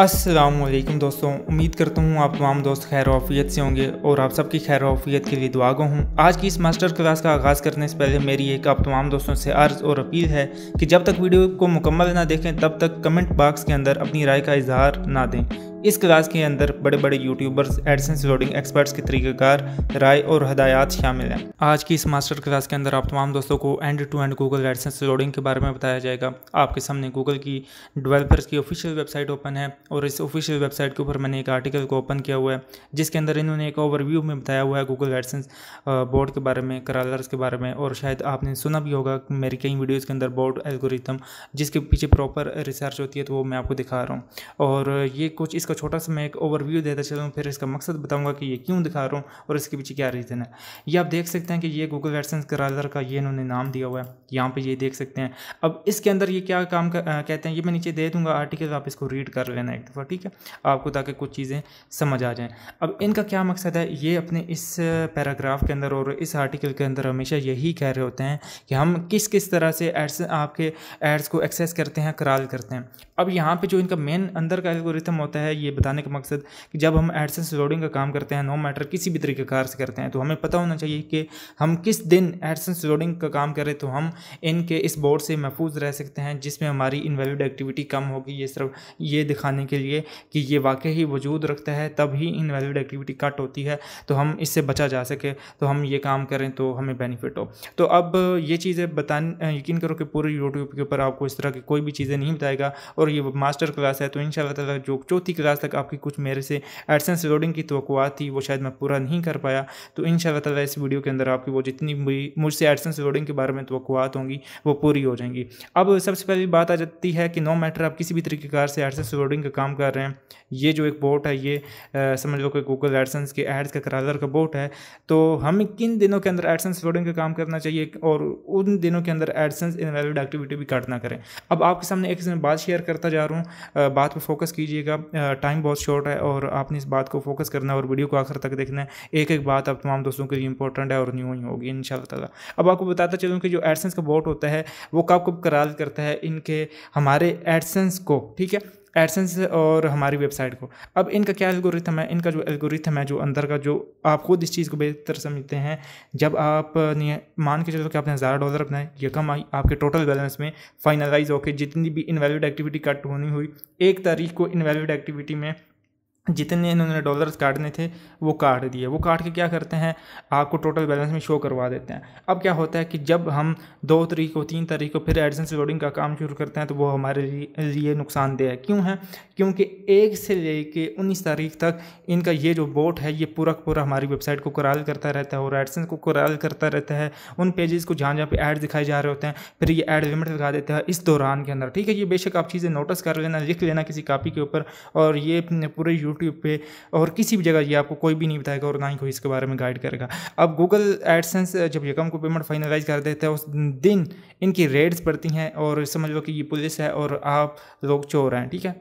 असलम दोस्तों उम्मीद करता हूँ आप तमाम दोस्त खैर वफियत से होंगे और आप सबकी खैर वफियत के लिए दुआ गो हूँ आज की इस मास्टर क्लास का आगाज़ करने से पहले मेरी एक आप तमाम दोस्तों से अर्ज़ और अपील है कि जब तक वीडियो को मुकम्मल ना देखें तब तक कमेंट बॉक्स के अंदर अपनी राय का इजहार ना दें इस क्लास के अंदर बड़े बड़े यूट्यूबर्स एडसेंस लोडिंग एक्सपर्ट्स के तरीक़ाकार राय और हदायत शामिल हैं आज की इस मास्टर क्लास के अंदर आप तमाम दोस्तों को end to end Google AdSense loading के बारे में बताया जाएगा आपके सामने गूगल की डेवलपर्स की ऑफिशियल वेबसाइट ओपन है और इस ऑफिशियल वेबसाइट के ऊपर मैंने एक आर्टिकल को ओपन किया हुआ है जिसके अंदर इन्होंने एक ओवरव्यू में बताया हुआ है गूगल एडसेंस बोर्ड के बारे में करालर्स के बारे में और शायद आपने सुना भी होगा मेरी कई वीडियोज़ के अंदर बोर्ड एल्गोरिथम जिसके पीछे प्रॉपर रिसर्च होती है तो वो मैं आपको दिखा रहा हूँ और ये कुछ इसका इसका छोटा सा मैं एक ओवरव्यू देता चलूँ फिर इसका मकसद बताऊँगा कि ये क्यों दिखा रहा हूँ और इसके पीछे क्या रीज़न है ये आप देख सकते हैं कि ये गूगल एडसेंस करालर का ये इन्होंने नाम दिया हुआ है यहाँ पर ये देख सकते हैं अब इसके अंदर ये क्या काम कर, आ, कहते हैं ये मैं नीचे दे दूँगा आर्टिकल आप इसको रीड कर लेना एक दफ़ा ठीक है आपको ताकि कुछ चीज़ें समझ आ जाएँ अब इनका क्या मकसद है ये अपने इस पैराग्राफ के अंदर और इस आर्टिकल के अंदर हमेशा यही कह रहे होते हैं कि हम किस किस तरह से एड्स आपके एड्स को एक्सेस करते हैं कराल करते हैं अब यहाँ पे जो इनका मेन अंदर का एल्गोरिथम होता है ये बताने का मकसद कि जब हम एडसेंस लोडिंग का काम करते हैं नो मैटर किसी भी तरीके कार से करते हैं तो हमें पता होना चाहिए कि हम किस दिन एडसेंस लोडिंग का काम करें तो हम इनके इस बोर्ड से महफूज रह सकते हैं जिसमें हमारी इनवेलिड एक्टिविटी कम होगी ये सिर्फ ये दिखाने के लिए कि ये वाकई ही वजूद रखता है तब इन इनवैलिड एक्टिविटी कट होती है तो हम इससे बचा जा सके तो हम ये काम करें तो हमें बेनिफिट हो तो अब ये चीज़ें बताने यकीन करो कि पूरे यूट्यूब के ऊपर आपको इस तरह की कोई भी चीज़ें नहीं बताएगा और ये मास्टर क्लास है तो इन जो चौथी क्लास आज तक आपकी कुछ मेरे से एडसेंस रिकॉर्डिंग की तो थी वो शायद मैं पूरा नहीं कर पाया तो इन शाला तला इस वीडियो के अंदर आपकी वो जितनी भी मुझसे एडसेंस रिकॉर्डिंग के बारे में तो होंगी वो पूरी हो जाएंगी अब सबसे पहली बात आ जाती है कि नो मैटर आप किसी भी तरीकेकार से एडसेंस रिकॉर्डिंग का काम कर रहे हैं ये जो एक बोट है ये समझ लो कि गूगल एडसेंस के एड्स का करादर का बोट है तो हमें किन दिनों के अंदर एडसेंस रिकॉर्डिंग का काम करना चाहिए और उन दिनों के अंदर एडसेंस इनवैलिड एक्टिविटी भी काटना करें अब आपके सामने एक बात शेयर करता जा रहा हूँ बात पर फोकस कीजिएगा टाइम बहुत शॉर्ट है और आपने इस बात को फोकस करना है और वीडियो को आखिर तक देखना है एक एक बात आप तमाम दोस्तों के लिए इंपॉर्टेंट है और न्यू ही होगी इन शाला अब आपको बताता चलूँ कि जो एडसेंस का बोट होता है वो कब कब करार करता है इनके हमारे एडसेंस को ठीक है एडसेंस और हमारी वेबसाइट को अब इनका क्या एल्गोरिथम है इनका जो एल्गोरिथम है जो अंदर का जो आप खुद इस चीज़ को बेहतर समझते हैं जब आप मान के चलो कि आपने हज़ार डॉलर अपनाए ये कम आई आपके टोटल बैलेंस में फाइनलाइज होकर जितनी भी इनवैलिड एक्टिविटी कट होनी हुई एक तारीख को इनवैलिड एक्टिविटी में जितने इन्होंने डॉलर्स काटने थे वो काट दिए वो काट के क्या करते हैं आपको टोटल बैलेंस में शो करवा देते हैं अब क्या होता है कि जब हम दो तारीख को तीन तारीख को फिर से लोडिंग का काम शुरू करते हैं तो वो हमारे लिए नुकसानदेह है क्यों है क्योंकि एक से लेके उन्नीस तारीख तक इनका ये जो बोट है ये पूरा पूरा हमारी वेबसाइट को कराल करता रहता है और एडिसन को कराल करता रहता है उन पेजेस को जहाँ जहाँ पर ऐड दिखाए जा रहे होते हैं फिर ये ऐड लिमिट दिखा देता है इस दौरान के अंदर ठीक है ये बेशक आप चीज़ें नोटिस कर लेना लिख लेना किसी कापी के ऊपर और ये पूरे यूट्यूब पे और किसी भी जगह ये आपको कोई भी नहीं बताएगा और ना ही कोई इसके बारे में गाइड करेगा अब गूगल एडसेंस जब यकम को पेमेंट फाइनलाइज कर देते हैं उस दिन इनकी रेड्स पड़ती हैं और समझ लो कि ये पुलिस है और आप लोग चोर हैं ठीक है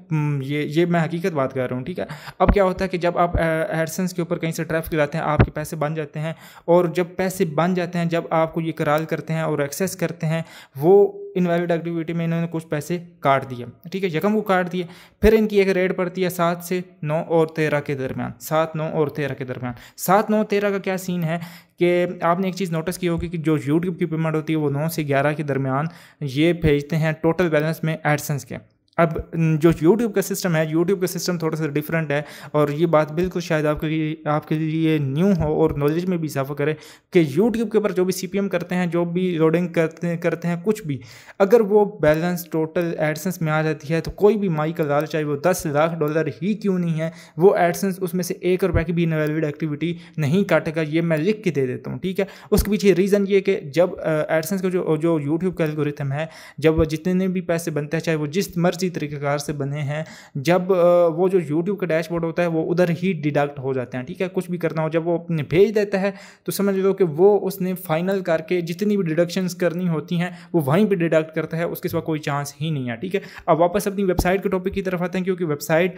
ये ये मैं हकीकत बात कर रहा हूँ ठीक है अब क्या होता है कि जब आप एडसेंस के ऊपर कहीं से ट्रैफिक लाते हैं आपके पैसे बन जाते हैं और जब पैसे बन जाते हैं जब आपको ये कराल करते हैं और एक्सेस करते हैं वो इनवैलिड एक्टिविटी में इन्होंने कुछ पैसे काट दिए ठीक है यकम को काट दिए फिर इनकी एक रेट पड़ती है सात से नौ और तेरह के दरमियान सात नौ और तेरह के दरमियान सात नौ तेरह का क्या सीन है कि आपने एक चीज़ नोटिस की होगी कि जो यूट्यूब की पेमेंट होती है वो नौ से ग्यारह के दरमियान ये भेजते हैं टोटल बैलेंस में एडसेंस के अब जो यूट्यूब का सिस्टम है यूट्यूब का सिस्टम थोड़ा सा डिफरेंट है और ये बात बिल्कुल शायद आपके लिए आपके लिए न्यू हो और नॉलेज में भी इजाफा करे कि यूट्यूब के ऊपर जो भी सी करते हैं जो भी लोडिंग करते करते हैं कुछ भी अगर वो बैलेंस टोटल एडसेंस में आ जाती है तो कोई भी माई का लाल चाहे वो दस लाख डॉलर ही क्यों नहीं है वो एडसेंस उसमें से एक रुपये की भी इनवैलिड एक्टिविटी नहीं काटेगा ये मैं लिख के दे देता हूँ ठीक है उसके पीछे रीज़न ये कि जब एडसेंस का जो जो यूट्यूब का एल्गोरिथम है जब जितने भी पैसे बनते हैं चाहे वो जिस मर्जी तरीक़ेकार से बने हैं जब वो जो यूट्यूब का डैशबोर्ड होता है वो उधर ही डिडक्ट हो जाते हैं ठीक है कुछ भी करना हो जब वो अपने भेज देता है तो समझ लो कि वो उसने फाइनल करके जितनी भी डिडक्शंस करनी होती हैं वो वहीं पर डिडक्ट करता है उसके सिवा कोई चांस ही नहीं है ठीक है अब वापस अपनी वेबसाइट के टॉपिक की तरफ आते हैं क्योंकि वेबसाइट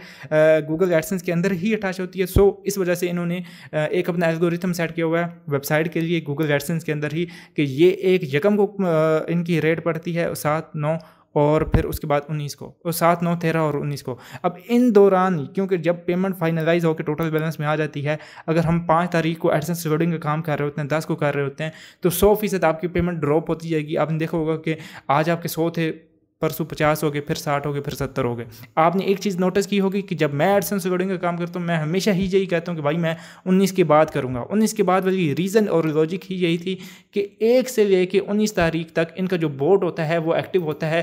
गूगल एडसेंस के अंदर ही अटैच होती है सो इस वजह से इन्होंने एक अपना एल्गोरिथम सेट किया हुआ है वेबसाइट के लिए गूगल एडसेंस के अंदर ही कि ये एक यकम को इनकी रेट पड़ती है सात नौ और फिर उसके बाद उन्नीस को और तो सात नौ तेरह और उन्नीस को अब इन दौरान क्योंकि जब पेमेंट फाइनलाइज होकर टोटल बैलेंस में आ जाती है अगर हम पाँच तारीख को एडसेंस रिवॉर्डिंग का काम कर रहे होते हैं दस को कर रहे होते हैं तो सौ फीसद आपकी पेमेंट ड्रॉप होती जाएगी आपने देखा होगा कि आज आपके सौ थे परसों पचास हो गए फिर साठ हो गए फिर सत्तर हो गए आपने एक चीज़ नोटिस की होगी कि जब मैं एडसेंस रिकॉर्डिंग का काम करता हूँ मैं हमेशा ही यही कहता हूँ कि भाई मैं उन्नीस के बाद करूँगा उन्नीस के बाद बल्कि रीज़न और लॉजिक ही यही थी कि एक से ले कर उन्नीस तारीख तक इनका जो बोर्ड होता है वो एक्टिव होता है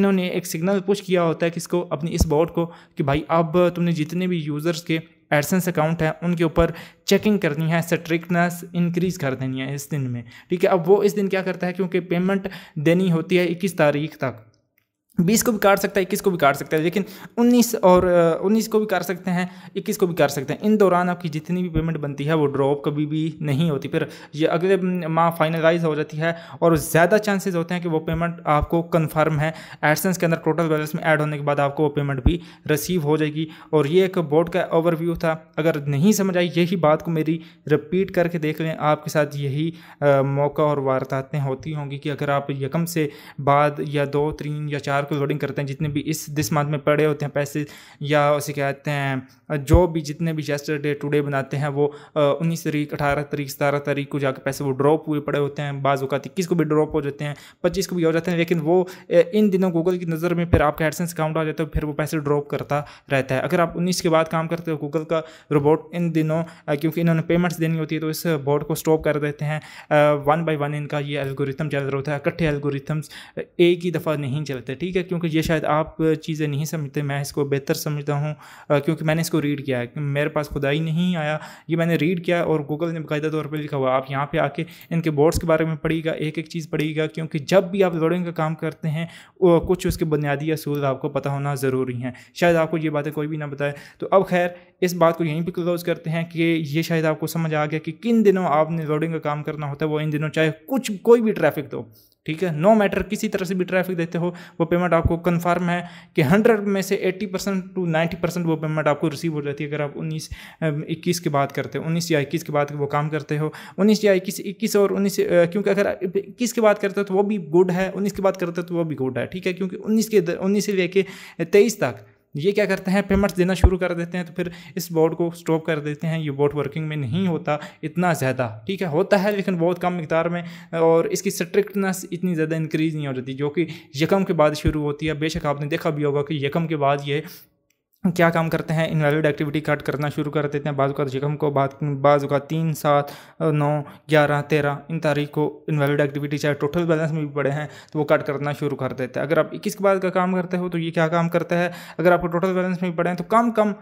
इन्होंने एक सिग्नल पुश किया होता है किसको अपनी इस बोर्ड को कि भाई अब तुमने जितने भी यूज़र्स के एडसेंस अकाउंट है उनके ऊपर चेकिंग करनी है स्ट्रिक्टनेस इंक्रीज़ कर देनी है इस दिन में ठीक है अब वो इस दिन क्या करता है क्योंकि पेमेंट देनी होती है इक्कीस तारीख तक बीस को भी काट सकता है इक्कीस को भी काट सकता है लेकिन उन्नीस और उन्नीस को भी काट सकते हैं इक्कीस को भी काट सकते हैं इन दौरान आपकी जितनी भी पेमेंट बनती है वो ड्रॉप कभी भी नहीं होती फिर ये अगले माह फाइनलाइज हो जाती है और ज़्यादा चांसेस होते हैं कि वो पेमेंट आपको कन्फर्म है एडसेंस के अंदर टोटल बैलेंस में ऐड होने के बाद आपको वो पेमेंट भी रिसीव हो जाएगी और ये एक बोर्ड का ओवरव्यू था अगर नहीं समझ आई यही बात को मेरी रिपीट करके देख लें आपके साथ यही मौका और वारदातें होती होंगी कि अगर आप यकम से बाद या दो तीन या चार को लोडिंग करते हैं जितने भी इस दिस मंथ में पड़े होते हैं पैसे या उसे कहते हैं जो भी जितने भी जेस्टरडे टुडे बनाते हैं वो उन्नीस तारीख अठारह तारीख सतारह तारीख को जाकर पैसे वो ड्रॉप हुए पड़े होते हैं बाज़ अवत इक्कीस को भी ड्रॉप हो जाते हैं पच्चीस को भी हो जाते हैं लेकिन वो इन दिनों गूगल की नज़र में फिर आपका एडसेंस अकाउंट आ जाता है फिर वो पैसे ड्रॉप करता रहता है अगर आप उन्नीस के बाद काम करते हो गूगल का रोबोट इन दिनों क्योंकि इन्होंने पेमेंट्स देनी होती है तो इस बोर्ड को स्टॉप कर देते हैं वन बाई वन इनका ये एल्गोरिथम चल रहा होता है इकट्ठे एल्गोरिथम्स एक ही दफ़ा नहीं चलते ठीक है ठीक है क्योंकि ये शायद आप चीज़ें नहीं समझते मैं इसको बेहतर समझता हूँ क्योंकि मैंने इसको रीड किया है मेरे पास खुदाई नहीं आया ये मैंने रीड किया और गूगल ने बाकायदा तौर पर लिखा हुआ आप यहाँ पर आके इनके बोर्ड्स के बारे में पढ़िएगा एक एक चीज़ पढ़िएगा क्योंकि जब भी आप लोडिंग का काम करते हैं कुछ उसके बुनियादी असूल आपको पता होना ज़रूरी हैं शायद आपको ये बातें कोई भी ना बताए तो अब खैर इस बात को यहीं पर क्लोज करते हैं कि ये शायद आपको समझ आ गया कि किन दिनों आपने लोडिंग का काम करना होता है वो इन दिनों चाहे कुछ कोई भी ट्रैफिक दो ठीक है नो मैटर किसी तरह से भी ट्रैफिक देते हो वो पेमेंट आपको कंफर्म है कि हंड्रेड में से eighty percent to ninety percent वो पेमेंट आपको रिसीव हो जाती है अगर आप उन्नीस इक्कीस की बात करते हो उन्नीस या इक्कीस की बात वो काम करते हो उन्नीस या इक्कीस इक्कीस और उन्नीस क्योंकि अगर इक्कीस की बात करते हो तो वो भी गुड है उन्नीस की बात करते हो तो वो भी गुड है ठीक है क्योंकि उन्नीस के उन्नीस से लेके तेईस तक ये क्या करते हैं पेमेंट्स देना शुरू कर देते हैं तो फिर इस बोर्ड को स्टॉप कर देते हैं ये बोर्ड वर्किंग में नहीं होता इतना ज़्यादा ठीक है होता है लेकिन बहुत कम मकदार में और इसकी स्ट्रिक्टनेस इतनी ज़्यादा इंक्रीज़ नहीं हो जाती जो कि यकम के बाद शुरू होती है बेशक आपने देखा भी होगा कि यकम के बाद ये क्या काम करते हैं इनवैलिड एक्टिविटी कट करना शुरू कर देते हैं बाज़ जिकम को बाज़ तीन सात नौ ग्यारह तेरह इन तारीख को इनवैलिड एक्टिविटी चाहे टोटल बैलेंस में भी पड़े हैं तो वो कट करना शुरू कर देते हैं अगर आप इक्कीस के बाद का काम करते हो तो ये क्या काम करता है अगर आपको टोटल बैलेंस में भी पड़े हैं तो कम कम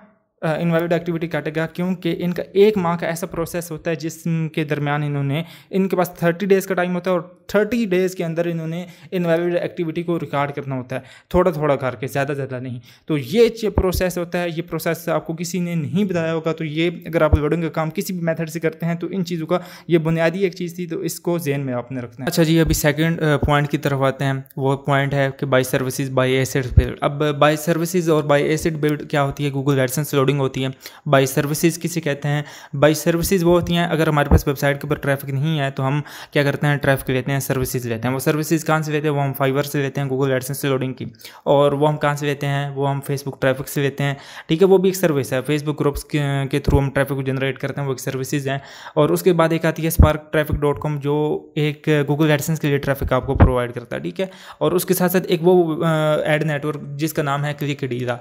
इनवैलिड एक्टिविटी काटेगा क्योंकि इनका एक माह का ऐसा प्रोसेस होता है जिसके दरमियान इन्होंने इनके पास थर्टी डेज़ का टाइम होता है और थर्टी डेज़ के अंदर इन्होंने इनवैलिड एक्टिविटी को रिकॉर्ड करना होता है थोड़ा थोड़ा करके ज़्यादा ज़्यादा नहीं तो ये प्रोसेस होता है ये प्रोसेस आपको किसी ने नहीं बताया होगा तो ये अगर आप लोडिंग का काम किसी भी मेथड से करते हैं तो इन चीज़ों का ये बुनियादी एक चीज़ थी तो इसको जेन में आपने रखना है अच्छा जी अभी सेकेंड पॉइंट की तरफ आते हैं वो पॉइंट है कि buy services buy asset build अब बाई सर्विसज और बाई एसेट बिल्ड क्या होती है गूगल एडसेंस लोडिंग होती है बाई सर्विसज किसे कहते हैं बाई सर्विसज वो होती हैं अगर हमारे पास वेबसाइट के ऊपर ट्रैफिक नहीं है तो हम क्या करते हैं ट्रैफिक लेते हैं हैं सर्विसेज लेते हैं वो सर्विसेज कहाँ से लेते हैं वो हम फाइबर से लेते हैं गूगल एडसेंस से लोडिंग की और वो हम कहाँ से लेते हैं वो हम फेसबुक ट्रैफिक से लेते हैं ठीक है वो भी एक सर्विस है फेसबुक ग्रुप्स के थ्रू हम ट्रैफिक को जनरेट करते हैं वो एक सर्विसेज हैं और उसके बाद एक आती है स्पार्क ट्रैफिक डॉट कॉम जो एक गूगल एडसेंस के लिए ट्रैफिक आपको प्रोवाइड करता है ठीक है और उसके साथ साथ एक वो एड नेटवर्क जिसका नाम है क्लिक डीला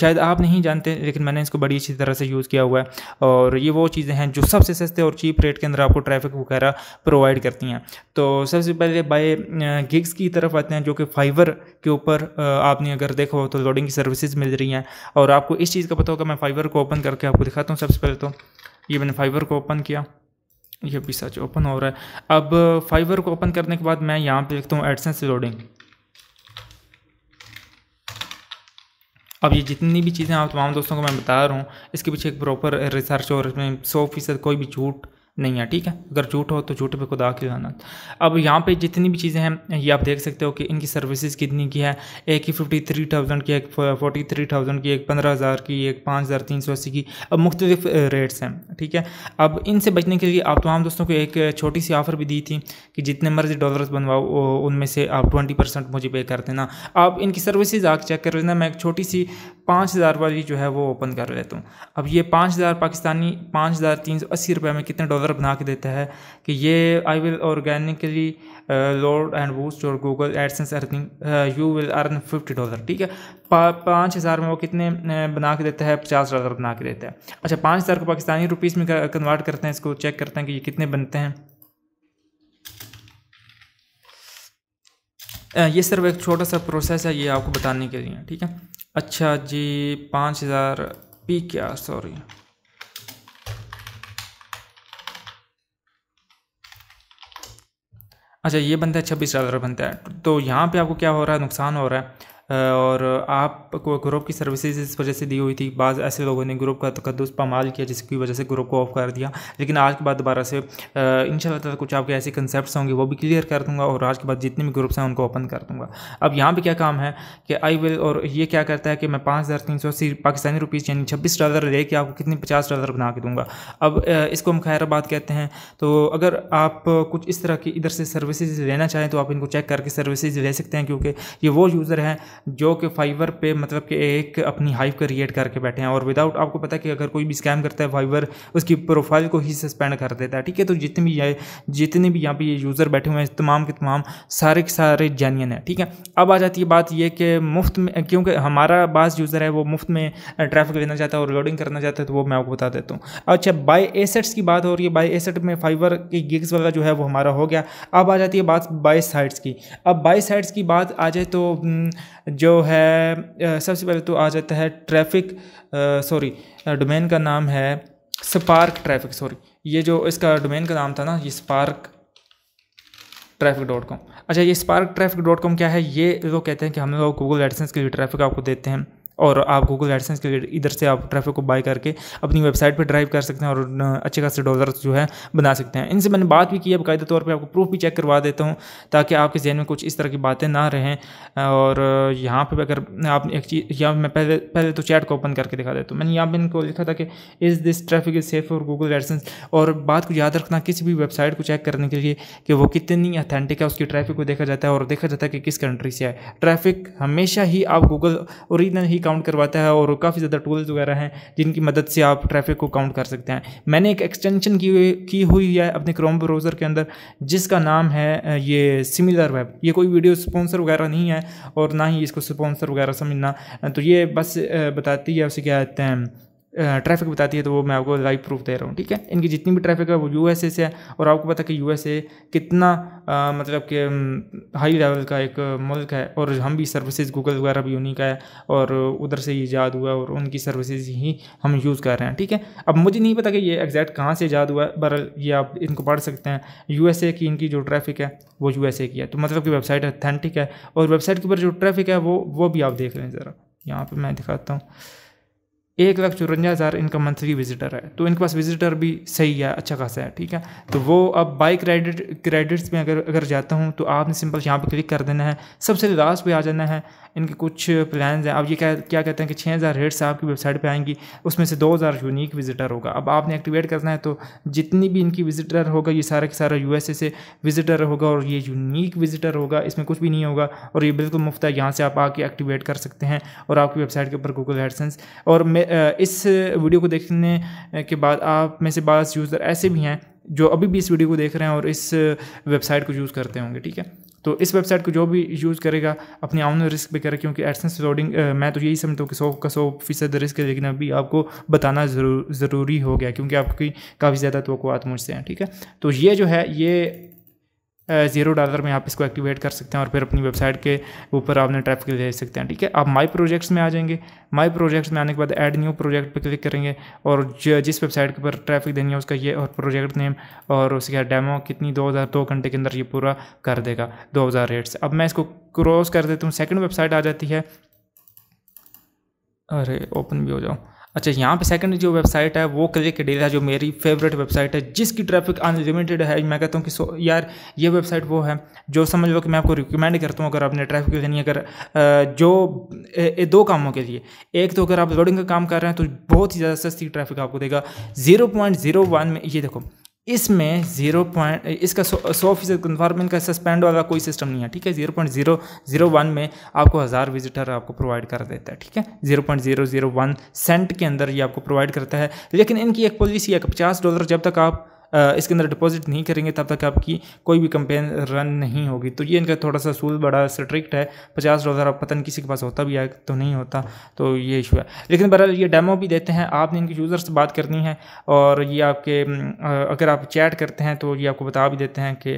शायद आप नहीं जानते लेकिन मैंने इसको बड़ी अच्छी तरह से यूज़ किया हुआ है और ये वो चीज़ें हैं जो सबसे सस्ते और चीप रेट के अंदर आपको ट्रैफिक वगैरह प्रोवाइड करती हैं तो सबसे पहले बाय गिग्स की तरफ आते हैं जो कि फाइवर के ऊपर आपने अगर देखा हो तो लोडिंग की सर्विसेज मिल रही हैं और आपको इस चीज़ का पता होगा मैं फाइवर को ओपन करके आपको दिखाता हूँ सबसे पहले तो ये मैंने फाइवर को ओपन किया ये भी सच ओपन हो रहा है अब फाइवर को ओपन करने के बाद मैं यहाँ पे लिखता हूँ एडसेंस लोडिंग अब ये जितनी भी चीज़ें आप तमाम दोस्तों को मैं बता रहा हूँ इसके पीछे एक प्रॉपर रिसर्च और इसमें सौ फीसद कोई भी झूठ नहीं है ठीक है अगर झूठ हो तो झूठ पे खुदा की लानत अब यहाँ पे जितनी भी चीज़ें हैं ये आप देख सकते हो कि इनकी सर्विसेज कितनी की है एक ही फिफ्टी थ्री थाउजेंड की एक फोर्टी थ्री थाउजेंड की एक पंद्रह हज़ार की एक पाँच हज़ार तीन सौ अस्सी की अब मुख्तलिफ रेट्स हैं ठीक है अब इनसे बचने के लिए आप तमाम दोस्तों को एक छोटी सी ऑफ़र भी दी थी कि जितने मर्जी डॉलर्स बनवाओ उनमें से आप ट्वेंटी परसेंट मुझे पे कर देना आप इनकी सर्विसेज आके चेक कर लेना मैं एक छोटी सी पाँच हज़ार वाली जो है वो ओपन कर लेता हूँ अब ये पाँच हज़ार पाकिस्तानी पाँच हज़ार तीन सौ अस्सी रुपये में कितने डॉलर कवर बना के देता है कि ये I will organically load and boost और Google AdSense earning you will earn fifty dollar ठीक है पाँच हज़ार में वो कितने uh, बना के देता है पचास डॉलर बना के देता है अच्छा पाँच हज़ार को पाकिस्तानी रुपीज़ में कन्वर्ट करते हैं इसको चेक करते हैं कि ये कितने बनते हैं uh, ये सिर्फ एक छोटा सा प्रोसेस है ये आपको बताने के लिए ठीक है अच्छा जी पाँच हज़ार पी क्या सॉरी अच्छा ये बनता है छब्बीस डॉलर बनता है तो यहाँ पे आपको क्या हो रहा है नुकसान हो रहा है और आपको ग्रुप की सर्विसेज इस वजह से दी हुई थी बाद ऐसे लोगों ने ग्रुप का तकदस पमाल किया जिसकी वजह से ग्रुप को ऑफ कर दिया लेकिन आज के बाद दोबारा से इन शाला कुछ आपके ऐसे कंसेप्ट होंगे वो भी क्लियर कर दूँगा और आज के बाद जितने भी ग्रुप्स हैं उनको ओपन कर दूँगा अब यहाँ पर क्या काम है कि आई विल और ये क्या करता है कि मैं पाँच हज़ार तीन सौ अस्सी पाकिस्तानी रुपीज़ यानी छब्बीस डॉलर ले कर आपको कितने पचास डॉलर बना के दूँगा अब इसको हम खैराबाद कहते हैं तो अगर आप कुछ इस तरह की इधर से सर्विसेज लेना चाहें तो आप इनको चेक करके सर्विसेज ले सकते हैं क्योंकि ये वो यूज़र हैं जो कि फाइवर पे मतलब कि एक अपनी हाइव क्रिएट करके बैठे हैं और विदाउट आपको पता है कि अगर कोई भी स्कैम करता है फाइवर उसकी प्रोफाइल को ही सस्पेंड कर देता है ठीक है तो जितने भी जितने भी यहाँ पे ये यूज़र बैठे हुए हैं तमाम के तमाम सारे के सारे जैनियन है ठीक है अब आ जाती है बात ये कि मुफ्त में क्योंकि हमारा बास यूज़र है वो मुफ्त में ट्रैफिक लेना चाहता है और लोडिंग करना चाहता है तो वो मैं आपको बता देता हूँ अच्छा बाई एसेट्स की बात हो रही है बाई एसेट में फाइवर की गिग्स वगैरह जो है वो हमारा हो गया अब आ जाती है बात बाई साइड्स की अब बाई साइड्स की बात आ जाए तो हम्म, जो है सबसे पहले तो आ जाता है ट्रैफिक सॉरी डोमेन का नाम है स्पार्क ट्रैफिक सॉरी ये जो इसका डोमेन का नाम था ना ये स्पार्क ट्रैफिक डॉट कॉम अच्छा ये स्पार्क ट्रैफिक डॉट कॉम क्या है ये लोग कहते हैं कि हम लोग गूगल एडसेंस के लिए ट्रैफिक आपको देते हैं और आप गूगल एडसेंस के इधर से आप ट्रैफिक को बाय करके अपनी वेबसाइट पर ड्राइव कर सकते हैं और अच्छे खासे डॉलर जो है बना सकते हैं इनसे मैंने बात भी की है बाकायदा तौर पर आपको प्रूफ भी चेक करवा देता हूँ ताकि आपके जहन में कुछ इस तरह की बातें ना रहें और यहाँ पर अगर आप एक चीज़ या मैं पहले पहले तो चैट को ओपन करके दिखा देता हूँ मैंने यहाँ पर इनको लिखा था कि is this traffic is safe और गूगल एडसेंस और बात को याद रखना किसी भी वेबसाइट को चेक करने के लिए कि वो कितनी अथेंटिक है उसकी ट्रैफिक को देखा जाता है और देखा जाता है कि किस कंट्री से है ट्रैफिक हमेशा ही आप गूगल ओरिजिनल ही काउंट करवाता है और काफ़ी ज़्यादा टूल्स वगैरह हैं जिनकी मदद से आप ट्रैफिक को काउंट कर सकते हैं मैंने एक एक्सटेंशन की हुई की हुई है अपने क्रोम ब्राउज़र के अंदर जिसका नाम है ये सिमिलर वेब ये कोई वीडियो स्पॉन्सर वगैरह नहीं है और ना ही इसको स्पॉन्सर वगैरह समझना तो ये बस बताती है उसे क्या कहते हैं ट्रैफिक बताती है तो वो मैं आपको लाइव प्रूफ दे रहा हूँ ठीक है इनकी जितनी भी ट्रैफिक है वो यू से है और आपको पता है कि यू कितना आ, मतलब कि हाई लेवल का एक मुल्क है और हम भी सर्विसेज गूगल वगैरह भी उन्हीं का है और उधर से ईजाद हुआ और उनकी सर्विसेज ही हम यूज़ कर रहे हैं ठीक है अब मुझे नहीं पता कि ये एग्जैक्ट कहाँ से ईजाद हुआ है बहर ये आप इनको पढ़ सकते हैं यू की इनकी जो ट्रैफिक है वो यू की है तो मतलब कि वेबसाइट अथेंटिक है और वेबसाइट के ऊपर जो ट्रैफिक है वो वो भी आप देख लें ज़रा यहाँ पर मैं दिखाता हूँ एक लाख चौरंजा हज़ार इनका मंथली विजिटर है तो इनके पास विजिटर भी सही है अच्छा खासा है ठीक है तो वो अब बाइक क्रेडिट क्रेडिट्स में अगर अगर जाता हूँ तो आपने सिंपल यहाँ पर क्लिक कर देना है सबसे लास्ट पे आ जाना है इनके कुछ प्लान हैं अब ये क्या क्या कहते हैं कि छः हज़ार रेट्स आपकी वेबसाइट पे आएंगी उसमें से दो हज़ार यूनिक विजिटर होगा अब आपने एक्टिवेट करना है तो जितनी भी इनकी विजिटर होगा ये सारा के सारा यू से विजिटर होगा और ये यूनिक विजिटर होगा इसमें कुछ भी नहीं होगा और ये बिल्कुल मुफ्त है यहाँ से आप आके एक्टिवेट कर सकते हैं और आपकी वेबसाइट के ऊपर गूगल एडसेंस और इस वीडियो को देखने के बाद आप में से बास यूज़र ऐसे भी हैं जो अभी भी इस वीडियो को देख रहे हैं और इस वेबसाइट को यूज़ करते होंगे ठीक है तो इस वेबसाइट को जो भी यूज़ करेगा अपने आउन रिस्क पे करें क्योंकि एडसेंस रिकॉर्डिंग मैं तो यही समझता हूँ कि सौ का सौ फीसद रिस्क है लेकिन अभी आपको बताना ज़रूरी हो गया क्योंकि आपकी काफ़ी ज़्यादा तो मुझसे हैं ठीक है तो ये जो है ये ज़ीरो डॉलर में आप इसको एक्टिवेट कर सकते हैं और फिर अपनी वेबसाइट के ऊपर आपने ट्रैफिक भेज सकते हैं ठीक है आप माई प्रोजेक्ट्स में आ जाएंगे माई प्रोजेक्ट्स में आने के बाद ऐड न्यू प्रोजेक्ट पर क्लिक करेंगे और जिस वेबसाइट के ऊपर ट्रैफिक देनी है उसका ये और प्रोजेक्ट नेम और उसके डेमो कितनी दो हज़ार दो घंटे के अंदर ये पूरा कर देगा दो हज़ार रेट्स अब मैं इसको क्रॉस कर देता हूँ सेकेंड वेबसाइट आ जाती है अरे ओपन भी हो जाऊँ अच्छा यहाँ पे सेकंड जो वेबसाइट है वो क्लिक डेरा जो मेरी फेवरेट वेबसाइट है जिसकी ट्रैफिक अनलिमिटेड है मैं कहता हूँ कि सो यार ये वेबसाइट वो है जो समझ लो कि मैं आपको रिकमेंड करता हूँ अगर आपने ट्रैफिक के लिए अगर जो ए, ए, दो कामों के लिए एक तो अगर आप लोडिंग का काम कर रहे हैं तो बहुत ही ज़्यादा सस्ती ट्रैफिक आपको देगा जीरो पॉइंट जीरो वन में ये देखो इसमें जीरो पॉइंट इसका सौ फीसद कन्फर्मेंट का सस्पेंड वाला कोई सिस्टम नहीं है ठीक है zero point zero zero one में आपको हज़ार विजिटर आपको प्रोवाइड कर देता है ठीक है zero point zero zero one cent के अंदर ये आपको प्रोवाइड करता है लेकिन इनकी एक पॉलिसी है कि पचास डॉलर जब तक आप इसके अंदर डिपॉजिट नहीं करेंगे तब तक आपकी कोई भी कंपेन रन नहीं होगी तो ये इनका थोड़ा सा सूल बड़ा स्ट्रिक्ट है पचास डॉलर आप पता नहीं किसी के पास होता भी है तो नहीं होता तो ये इशू है लेकिन बहरहाल ये डेमो भी देते हैं आपने इनके यूज़र से बात करनी है और ये आपके अगर आप चैट करते हैं तो ये आपको बता भी देते हैं कि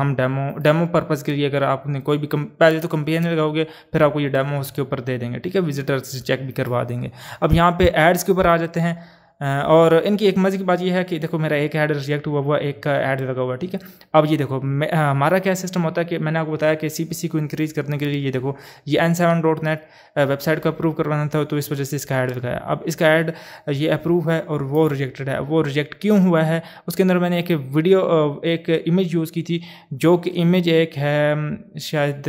हम डेमो डेमो पर्पज़ के लिए अगर आपने कोई भी पहले तो कंपेन लगाओगे फिर आपको ये डेमो उसके ऊपर दे देंगे ठीक है विजिटर्स से चेक भी करवा देंगे अब यहाँ पे एड्स के ऊपर आ जाते हैं और इनकी एक मजे की बात यह है कि देखो मेरा एक ऐड रिजेक्ट हुआ हुआ एक ऐड लगा हुआ ठीक है अब ये देखो हमारा क्या सिस्टम होता है कि मैंने आपको बताया कि सी को इंक्रीज करने के लिए ये देखो ये N seven dot net website को अप्रूव करवाना था तो इस वजह से इसका ऐड लगाया अब इसका ऐड ये अप्रूव है और वो रिजेक्टेड है वो रिजेक्ट क्यों हुआ है उसके अंदर मैंने एक वीडियो एक इमेज यूज़ की थी जो कि इमेज एक है शायद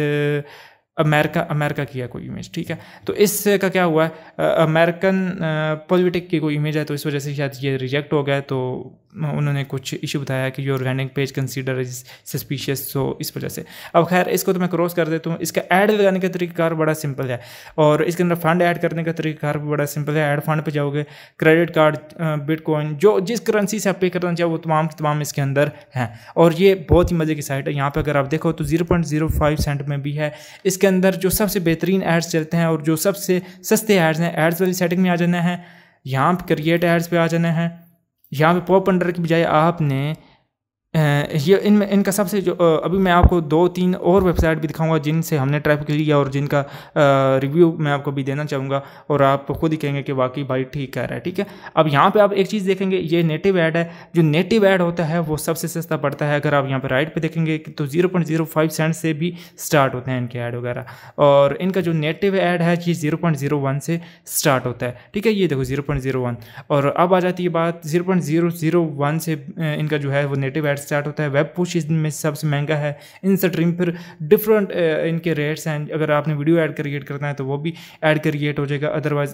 अमेरिका अमेरिका की है कोई इमेज ठीक है तो इसका क्या हुआ है अमेरिकन पॉलिटिक की कोई इमेज है तो इस वजह से शायद ये रिजेक्ट हो गया तो उन्होंने कुछ इशू बताया कि your landing page consider is suspicious so इस वजह से अब खैर इसको तो मैं क्रॉस कर देता हूँ इसका ऐड लगाने का तरीकाकार बड़ा सिंपल है और इसके अंदर फंड ऐड करने का तरीकाकार बड़ा सिंपल है ऐड फंड पर जाओगे क्रेडिट कार्ड बिटकॉइन जो जिस करेंसी से आप पे करना चाहो वो तमाम तमाम इसके अंदर हैं और ये बहुत ही मज़े की साइट है यहाँ पर अगर आप देखो तो zero point zero five cent में भी है इसके अंदर जो सबसे बेहतरीन एड्स चलते हैं और जो सबसे सस्ते एड्स हैं एड्स वाली सेटिंग में आ जाना है यहाँ पर क्रिएट एड्स पर आ जाना है यहाँ पे पॉप अंडर की बजाय आपने ये इन इनका सबसे जो अभी मैं आपको दो तीन और वेबसाइट भी दिखाऊंगा जिनसे हमने ट्रैफिक लिया और जिनका रिव्यू मैं आपको भी देना चाहूँगा और आप खुद ही कहेंगे कि वाकई भाई ठीक कह रहा है ठीक है अब यहाँ पे आप एक चीज़ देखेंगे ये नेटिव ऐड है जो नेटिव ऐड होता है वो सबसे सस्ता पड़ता है अगर आप यहाँ पर राइट पर देखेंगे तो ज़ीरो सेंट से भी स्टार्ट होते हैं इनके ऐड वगैरह और इनका जो नेटिव ऐड है ये ज़ीरो से स्टार्ट होता है ठीक है ये देखो ज़ीरो और अब आ जाती है बात ज़ीरो से इनका जो है वो नेटिव ऐड स्टार्ट होता है वेब पुश इसमें सबसे महंगा है इन स्ट्रीम फिर डिफरेंट इनके रेट्स हैं अगर आपने वीडियो ऐड क्रिएट करना है तो वो भी ऐड क्रिएट हो जाएगा अदरवाइज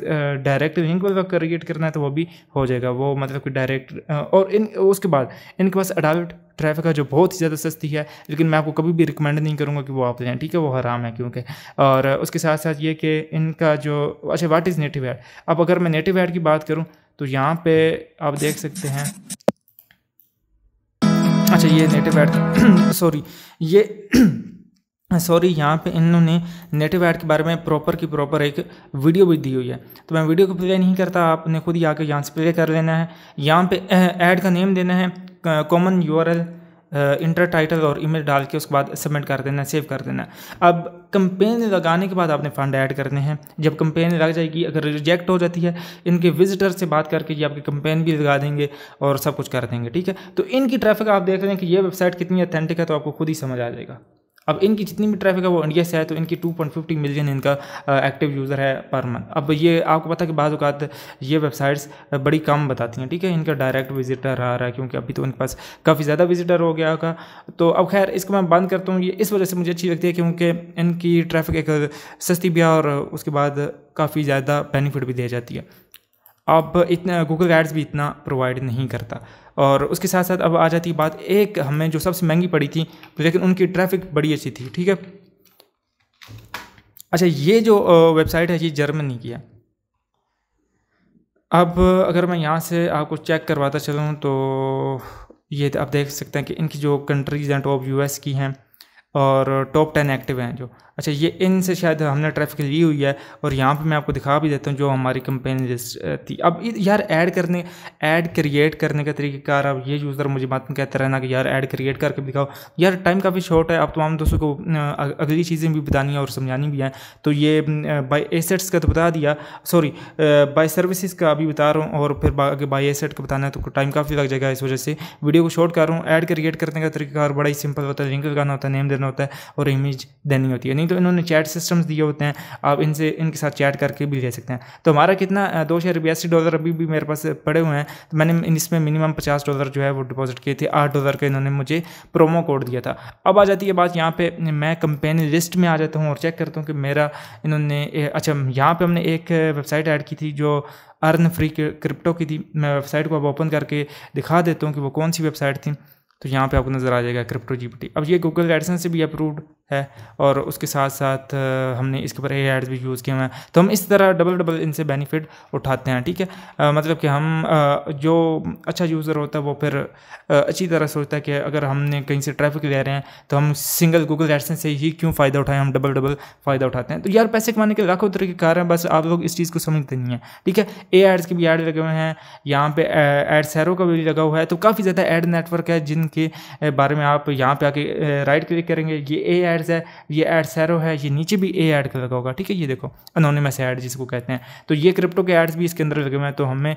डायरेक्ट लिंक मतलब क्रिएट करना है तो वो भी हो जाएगा वो मतलब कि डायरेक्ट और इन उसके बाद इनके पास अडाल्ट ट्रैफिक है जो बहुत ही ज़्यादा सस्ती है लेकिन मैं आपको कभी भी रिकमेंड नहीं करूँगा कि वो आप लें ठीक है वो हराम है क्योंकि और उसके साथ साथ ये कि इनका जो अच्छा वाट इज़ नेटिव ऐड अब अगर मैं नेटिव ऐड की बात करूँ तो यहाँ पे आप देख सकते हैं चाहिए अच्छा, नेटिव एड सॉरी ये सॉरी यहाँ पे इन्होंने नेटिव ऐड के बारे में प्रॉपर की प्रॉपर एक वीडियो भी दी हुई है तो मैं वीडियो को प्ले नहीं करता आपने खुद ही आके यहाँ से प्ले कर लेना है यहाँ पे ऐड का नेम देना है कॉमन यू इंटर टाइटल और इमेज डाल के उसके बाद सबमिट कर देना सेव कर देना अब कंपेन लगाने के बाद आपने फंड ऐड करने हैं जब कंपेन लग जाएगी अगर रिजेक्ट हो जाती है इनके विजिटर से बात करके ये आपकी कंपेन भी लगा देंगे और सब कुछ कर देंगे ठीक है तो इनकी ट्रैफिक आप देख रहे हैं कि ये वेबसाइट कितनी अथेंटिक है तो आपको खुद ही समझ आ जाएगा अब इनकी जितनी भी ट्रैफिक है वो इंडिया से है तो इनकी 2.50 मिलियन इनका एक्टिव यूज़र है पर मंथ अब ये आपको पता है कि बाज़ अवत ये वेबसाइट्स बड़ी कम बताती हैं ठीक है इनका डायरेक्ट विजिटर आ रहा है क्योंकि अभी तो इनके पास काफ़ी ज़्यादा विजिटर हो गया होगा तो अब खैर इसको मैं बंद करता हूँ ये इस वजह से मुझे अच्छी लगती है क्योंकि इनकी ट्रैफिक एक सस्ती भी है और उसके बाद काफ़ी ज़्यादा बेनिफिट भी दी जाती है अब इतना गूगल एड्स भी इतना प्रोवाइड नहीं करता और उसके साथ साथ अब आ जाती बात एक हमें जो सबसे महंगी पड़ी थी लेकिन उनकी ट्रैफिक बड़ी अच्छी थी ठीक है अच्छा ये जो वेबसाइट है ये जर्मनी की है अब अगर मैं यहाँ से आपको चेक करवाता चलूँ तो ये आप देख सकते हैं कि इनकी जो कंट्रीज़ हैं टॉप यूएस की हैं और टॉप टेन एक्टिव हैं जो अच्छा ये इन से शायद हमने ट्रैफिक ली हुई है और यहाँ पे मैं आपको दिखा भी देता हूँ जो हमारी कंपेन लिस्ट थी अब यार ऐड करने ऐड क्रिएट करने का तरीक़ार अब ये यूज़र मुझे बात कहते रहना कि यार ऐड क्रिएट करके दिखाओ यार टाइम काफ़ी शॉर्ट है आप तमाम दोस्तों को अगली चीज़ें भी बतानी है और समझानी भी हैं तो ये बाई एसेट्स का तो बता दिया सॉरी बाई सर्विसज का अभी बता रहा हूँ और फिर आगे बाई एसेट का बताना है तो टाइम काफ़ी लग जाएगा इस वजह से वीडियो को शॉर्ट कर रहा हूँ ऐड क्रिएट करने का तरीका बड़ा ही सिंपल होता है लिंक लगाना होता है नेम देना होता है और इमेज देनी होती है नहीं तो इन्होंने चैट सिस्टम्स दिए होते हैं आप इनसे इनके साथ चैट करके भी ले सकते हैं तो हमारा कितना दो हज़ार बयासी डॉलर अभी भी मेरे पास पड़े हुए हैं तो मैंने इसमें मिनिमम पचास डॉलर जो है वो डिपॉजिट किए थे आठ डॉलर का इन्होंने मुझे प्रोमो कोड दिया था अब आ जाती है बात यहाँ पर मैं कंपेन लिस्ट में आ जाता हूँ और चेक करता हूँ कि मेरा इन्होंने अच्छा यहाँ पर हमने एक वेबसाइट ऐड की थी जो अर्न फ्री क्रिप्टो की थी मैं वेबसाइट को अब ओपन करके दिखा देता हूँ कि वो कौन सी वेबसाइट थी तो यहाँ पे आपको नज़र आ जाएगा क्रिप्टो जीपीटी अब ये गूगल एडसेंस से भी अप्रूव्ड है और उसके साथ साथ हमने इसके ऊपर ए एड्स भी यूज़ किए हुए हैं तो हम इस तरह डबल डबल इनसे बेनिफिट उठाते हैं ठीक है आ, मतलब कि हम आ, जो अच्छा यूज़र होता है वो फिर आ, अच्छी तरह सोचता है कि अगर हमने कहीं से ट्रैफिक ले रहे हैं तो हम सिंगल गूगल एडसेंस से ही क्यों फ़ायदा उठाएं हम डबल डबल फ़ायदा उठाते हैं तो यार पैसे कमाने के लाखों तरह के कार हैं बस आप लोग इस चीज़ को समझते नहीं हैं ठीक है ए एड्स के भी ऐड लगे हुए हैं यहाँ पर एड सैरो का भी लगा हुआ है तो काफ़ी ज़्यादा एड नेटवर्क है जिन के बारे में आप यहाँ पे आके राइट क्लिक करेंगे ये ए एड्स है ये एड्स एरो है ये नीचे भी ए ऐड लगा होगा ठीक है ये देखो अनोनीमस ऐड जिसको कहते हैं तो ये क्रिप्टो के एड्स भी इसके अंदर लगे हुए हैं तो हमें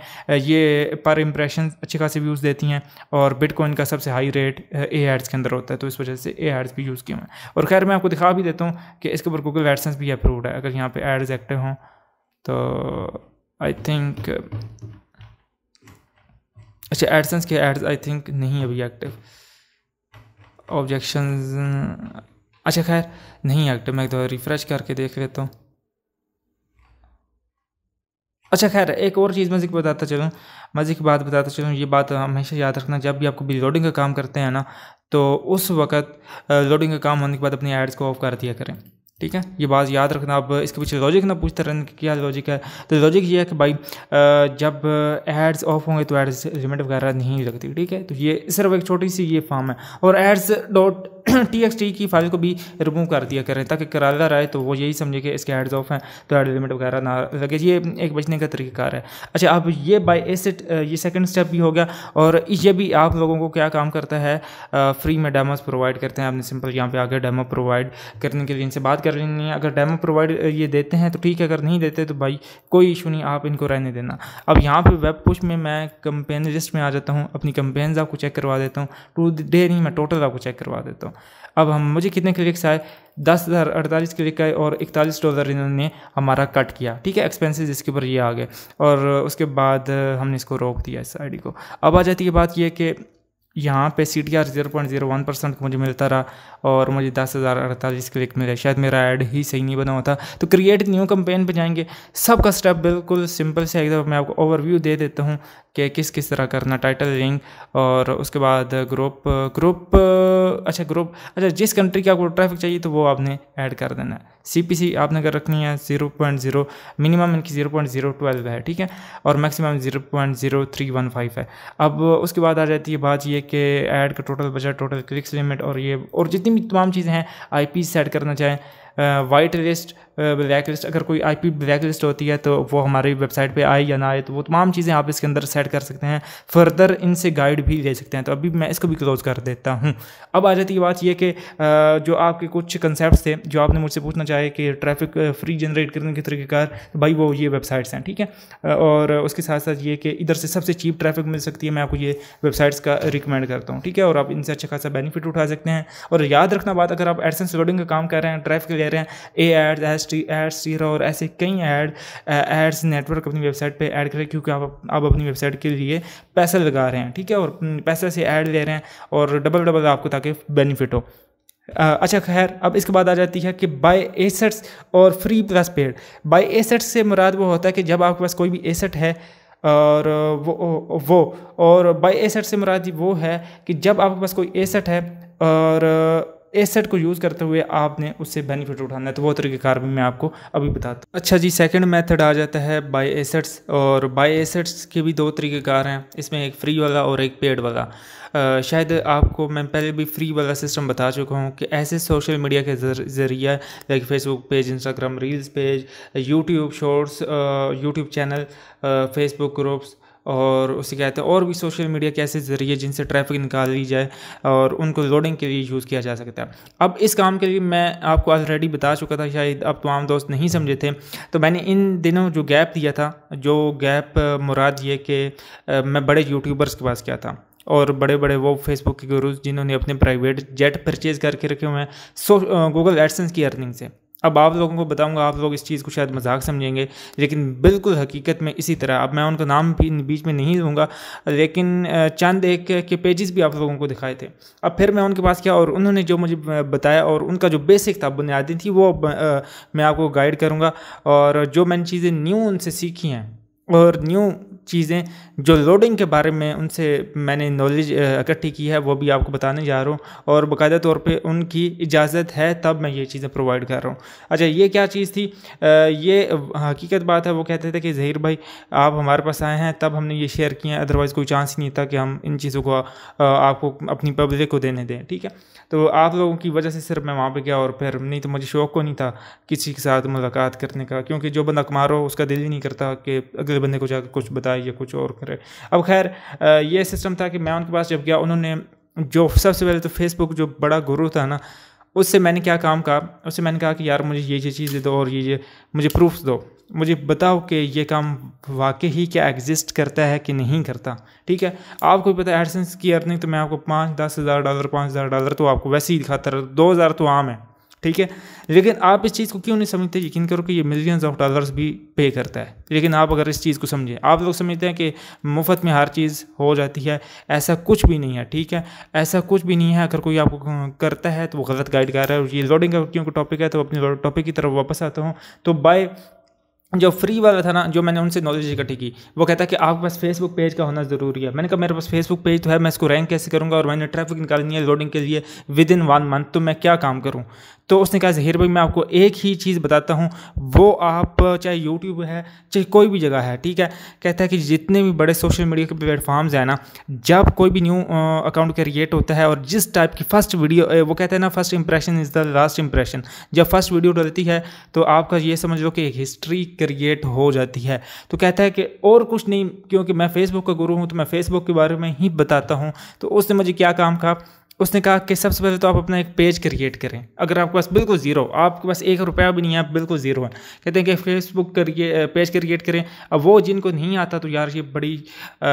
ये पर इंप्रेशन अच्छी खास व्यूज़ देती हैं और बिटकॉइन का सबसे हाई रेट ए एड्स के अंदर होता है तो इस वजह से ए एड्स भी यूज़ किए हुए हैं और खैर मैं आपको दिखा भी देता हूँ कि इसके ऊपर गूगल एडसेंस भी अप्रूव है अगर यहाँ पर एड्स एक्टिव हों तो आई थिंक अच्छा एडसन्स के एड्स आई थिंक नहीं अभी एक्टिव ऑब्जेक्शन अच्छा खैर नहीं एक्टिव मैं एक दो रिफ़्रेश करके देख लेता हूँ अच्छा खैर एक और चीज़ मैं जिक बताता चलूँ मैं जिक बात बताता चलूँ ये बात हमेशा याद रखना जब भी आपको लोडिंग का काम करते हैं ना तो उस वक्त लोडिंग का काम होने के बाद अपनी एड्स को ऑफ कर दिया करें ठीक है ये बात याद रखना अब इसके पीछे लॉजिक ना पूछते रहने की क्या लॉजिक है तो लॉजिक ये है कि भाई जब एड्स ऑफ होंगे तो एड्स लिमिट वगैरह नहीं लगती ठीक है तो ये सिर्फ एक छोटी सी ये फॉर्म है और ads dot T X T की फाइल को भी रिमूव कर दिया करें ताकि करारदार आए तो वो यही समझे कि इसके हेड्स ऑफ हैं तो एड लिमिट वगैरह ना लगे ये एक बचने का तरीक़ाकार है अच्छा अब ये बाई एसिड ये सेकेंड स्टेप भी हो गया और ये भी आप लोगों को क्या काम करता है फ्री में डेमोस प्रोवाइड करते हैं आपने सिंपल यहाँ पर आगे डेमो प्रोवाइड करने के लिए इनसे बात कर लेनी है अगर डेमो प्रोवाइड ये देते हैं तो ठीक है अगर नहीं देते तो भाई कोई इशू नहीं आप इनको रहने देना अब यहाँ पर वेब पुश में मैं कंपेन लिस्ट में आ जाता हूँ अपनी कंपेन्स आपको चेक करवा देता हूँ टू डे नहीं मैं टोटल आपको चेक करवा देता हूँ अब हम मुझे कितने क्लिक्स आए दस हज़ार अड़तालीस क्लिक आए और इकतालीस डॉलर इन्होंने हमारा कट किया ठीक है एक्सपेंसेस इसके ऊपर ये आ गए और उसके बाद हमने इसको रोक दिया इस आईडी को अब आ जाती है बात यह कि यहाँ पे C T R zero point zero one percent मुझे मिलता रहा और मुझे दस हज़ार अड़तालीस क्लिक मिले शायद मेरा ऐड ही सही नहीं बना होता तो क्रिएट न्यू कंपेन पे जाएंगे सबका स्टेप बिल्कुल सिंपल से एकदम मैं आपको ओवरव्यू दे देता हूँ कि किस किस तरह करना टाइटल लिंक और उसके बाद ग्रुप ग्रुप अच्छा ग्रुप अच्छा जिस कंट्री का आपको ट्रैफिक चाहिए तो वो आपने ऐड कर देना है सी आपने अगर रखनी है जीरो पॉइंट जीरो मिनिमम इनकी जीरो पॉइंट जीरो ट्वेल्व है ठीक है और maximum zero point zero three one five है अब उसके बाद आ जाती है बात ये कि ऐड का total budget total clicks limit और ये और जितनी भी तमाम चीज़ें हैं आई सेट करना चाहें वाइट लिस्ट ब्लैक लिस्ट अगर कोई आई पी ब्लैक लिस्ट होती है तो वो हमारी वेबसाइट पे आए या ना आए तो वो तमाम चीज़ें आप इसके अंदर सेट कर सकते हैं फर्दर इनसे गाइड भी ले सकते हैं तो अभी मैं इसको भी क्लोज कर देता हूँ अब आ जाती है बात यह कि जो आपके कुछ कंसेप्ट थे जो आपने मुझसे पूछना चाहे कि ट्रैफिक फ्री जनरेट करने के तरीकेकार तो भाई वो ये वेबसाइट्स हैं ठीक है और उसके साथ साथ ये कि इधर से सबसे चीप ट्रैफिक मिल सकती है मैं आपको ये वेबसाइट्स का रिकमेंड करता हूँ ठीक है और आप इनसे अच्छा खासा बेनिफिट उठा सकते हैं और याद रखना बात अगर आप एडसेंस लोडिंग का काम कर रहे हैं ट्रैफिक रहे हैं A ads S T Adsterra और ऐसे कई एड एड्स नेटवर्क अपनी वेबसाइट पर ऐड करें क्योंकि आप आप अपनी वेबसाइट के लिए पैसे लगा रहे हैं ठीक है और पैसे से ऐड ले रहे हैं और डबल डबल आपको ताकि बेनिफिट हो अच्छा खैर अब इसके बाद आ जाती है कि बाय एसेट्स और free plus paid buy assets से मुराद वो होता है कि जब आपके पास कोई भी एसेट है और वो वो और बाय एसेट से मुराद वो है कि जब आपके पास कोई एसेट है और एसेट को यूज़ करते हुए आपने उससे बेनिफिट उठाना है तो वो तरीक़ेकार भी मैं आपको अभी बताता हूँ अच्छा जी सेकंड मेथड आ जाता है बाय एसेट्स और बाय एसेट्स के भी दो तरीक़ेकार हैं इसमें एक फ्री वाला और एक पेड वाला आ, शायद आपको मैं पहले भी फ्री वाला सिस्टम बता चुका हूँ कि ऐसे सोशल मीडिया के ज़रिए like Facebook page Instagram reels page YouTube shorts YouTube channel Facebook groups और उसे कहते हैं और भी सोशल मीडिया के ऐसे ज़रिए जिनसे ट्रैफिक निकाल ली जाए और उनको लोडिंग के लिए यूज़ किया जा सकता है अब इस काम के लिए मैं आपको ऑलरेडी बता चुका था शायद अब तमाम दोस्त नहीं समझे थे तो मैंने इन दिनों जो गैप दिया था जो गैप मुराद ये कि मैं बड़े यूट्यूबर्स के पास क्या था और बड़े बड़े वो फेसबुक के गुरुज जिन्होंने अपने प्राइवेट जेट परचेज़ करके रखे हुए हैं सो गूगल एडसेंस की अर्निंग से अब आप लोगों को बताऊंगा आप लोग इस चीज़ को शायद मजाक समझेंगे लेकिन बिल्कुल हकीकत में इसी तरह अब मैं उनका नाम भी बीच में नहीं लूँगा लेकिन चंद एक के पेजेस भी आप लोगों को दिखाए थे अब फिर मैं उनके पास किया और उन्होंने जो मुझे बताया और उनका जो बेसिक था बुनियादी थी वो मैं आपको गाइड करूँगा और जो मैंने चीज़ें न्यू उनसे सीखी हैं और न्यू चीज़ें जो लोडिंग के बारे में उनसे मैंने नॉलेज इकट्ठी की है वो भी आपको बताने जा रहा हूँ और बाकायदा तौर पर उनकी इजाज़त है तब मैं ये चीज़ें प्रोवाइड कर रहा हूँ अच्छा ये क्या चीज़ थी आ, ये हकीकत बात है वो कहते थे कि जहीर भाई आप हमारे पास आए हैं तब हमने ये शेयर किए हैं अदरवाइज़ कोई चांस ही नहीं था कि हम इन चीज़ों को आपको अपनी पब्लिक को देने दें ठीक है तो आप लोगों की वजह से सिर्फ मैं वहाँ पर गया और फिर नहीं तो मुझे शौक़ को नहीं था किसी के साथ मुलाकात करने का क्योंकि जो बंदा कमार हो उसका दिल ही नहीं करता कि अगले बंदे को जाकर कुछ बताए या कुछ और करे अब खैर ये सिस्टम था कि मैं उनके पास जब गया उन्होंने जो सबसे पहले तो फेसबुक जो बड़ा गुरु था ना उससे मैंने क्या काम कहा उससे मैंने कहा कि यार मुझे ये ये चीज़ें दो और ये ये मुझे प्रूफ्स दो मुझे बताओ कि ये काम वाकई ही क्या एग्जिस्ट करता है कि नहीं करता ठीक है आपको पता है एडसेंस की अर्निंग तो मैं आपको पाँच दस हज़ार डॉलर पाँच हज़ार डॉलर तो आपको वैसे ही दिखाता रहता दो हज़ार तो आम है ठीक है लेकिन आप इस चीज़ को क्यों नहीं समझते यकीन करो कि ये मिलियंस ऑफ डॉलर्स भी पे करता है लेकिन आप अगर इस चीज़ को समझें आप लोग समझते हैं कि मुफ्त में हर चीज़ हो जाती है ऐसा कुछ भी नहीं है ठीक है ऐसा कुछ भी नहीं है अगर कोई आपको करता है तो वो गलत गाइड कर रहा है और ये लोडिंग का क्योंकि टॉपिक है तो अपने टॉपिक की तरफ वापस आता हूँ तो बाय जो फ्री वाला था ना जो मैंने उनसे नॉलेज इकट्ठी की वो कहता है कि आपके पास फेसबुक पेज का होना ज़रूरी है मैंने कहा मेरे पास फेसबुक पेज तो है मैं इसको रैंक कैसे करूँगा और मैंने ट्रैफिक निकालनी है लोडिंग के लिए विद इन वन मंथ तो मैं क्या काम करूँ तो उसने कहा जहीर भाई मैं आपको एक ही चीज़ बताता हूँ वो आप चाहे यूट्यूब है चाहे कोई भी जगह है ठीक है कहता है कि जितने भी बड़े सोशल मीडिया के प्लेटफॉर्म्स हैं ना जब कोई भी न्यू अकाउंट क्रिएट होता है और जिस टाइप की फर्स्ट वीडियो वो कहते हैं ना first impression is the last impression जब फर्स्ट वीडियो डलती है तो आपका ये समझ लो कि एक हिस्ट्री क्रिएट हो जाती है तो कहता है कि और कुछ नहीं क्योंकि मैं फेसबुक का गुरु हूँ तो मैं फेसबुक के बारे में ही बताता हूँ तो उसने मुझे क्या काम कहा उसने कहा कि सबसे पहले तो आप अपना एक पेज क्रिएट करें अगर आपके पास बिल्कुल ज़ीरो आपके पास एक रुपया भी नहीं है आप बिल्कुल ज़ीरो हैं कहते हैं कि फेसबुक करिए पेज क्रिएट करें अब वो जिनको नहीं आता तो यार ये बड़ी आ,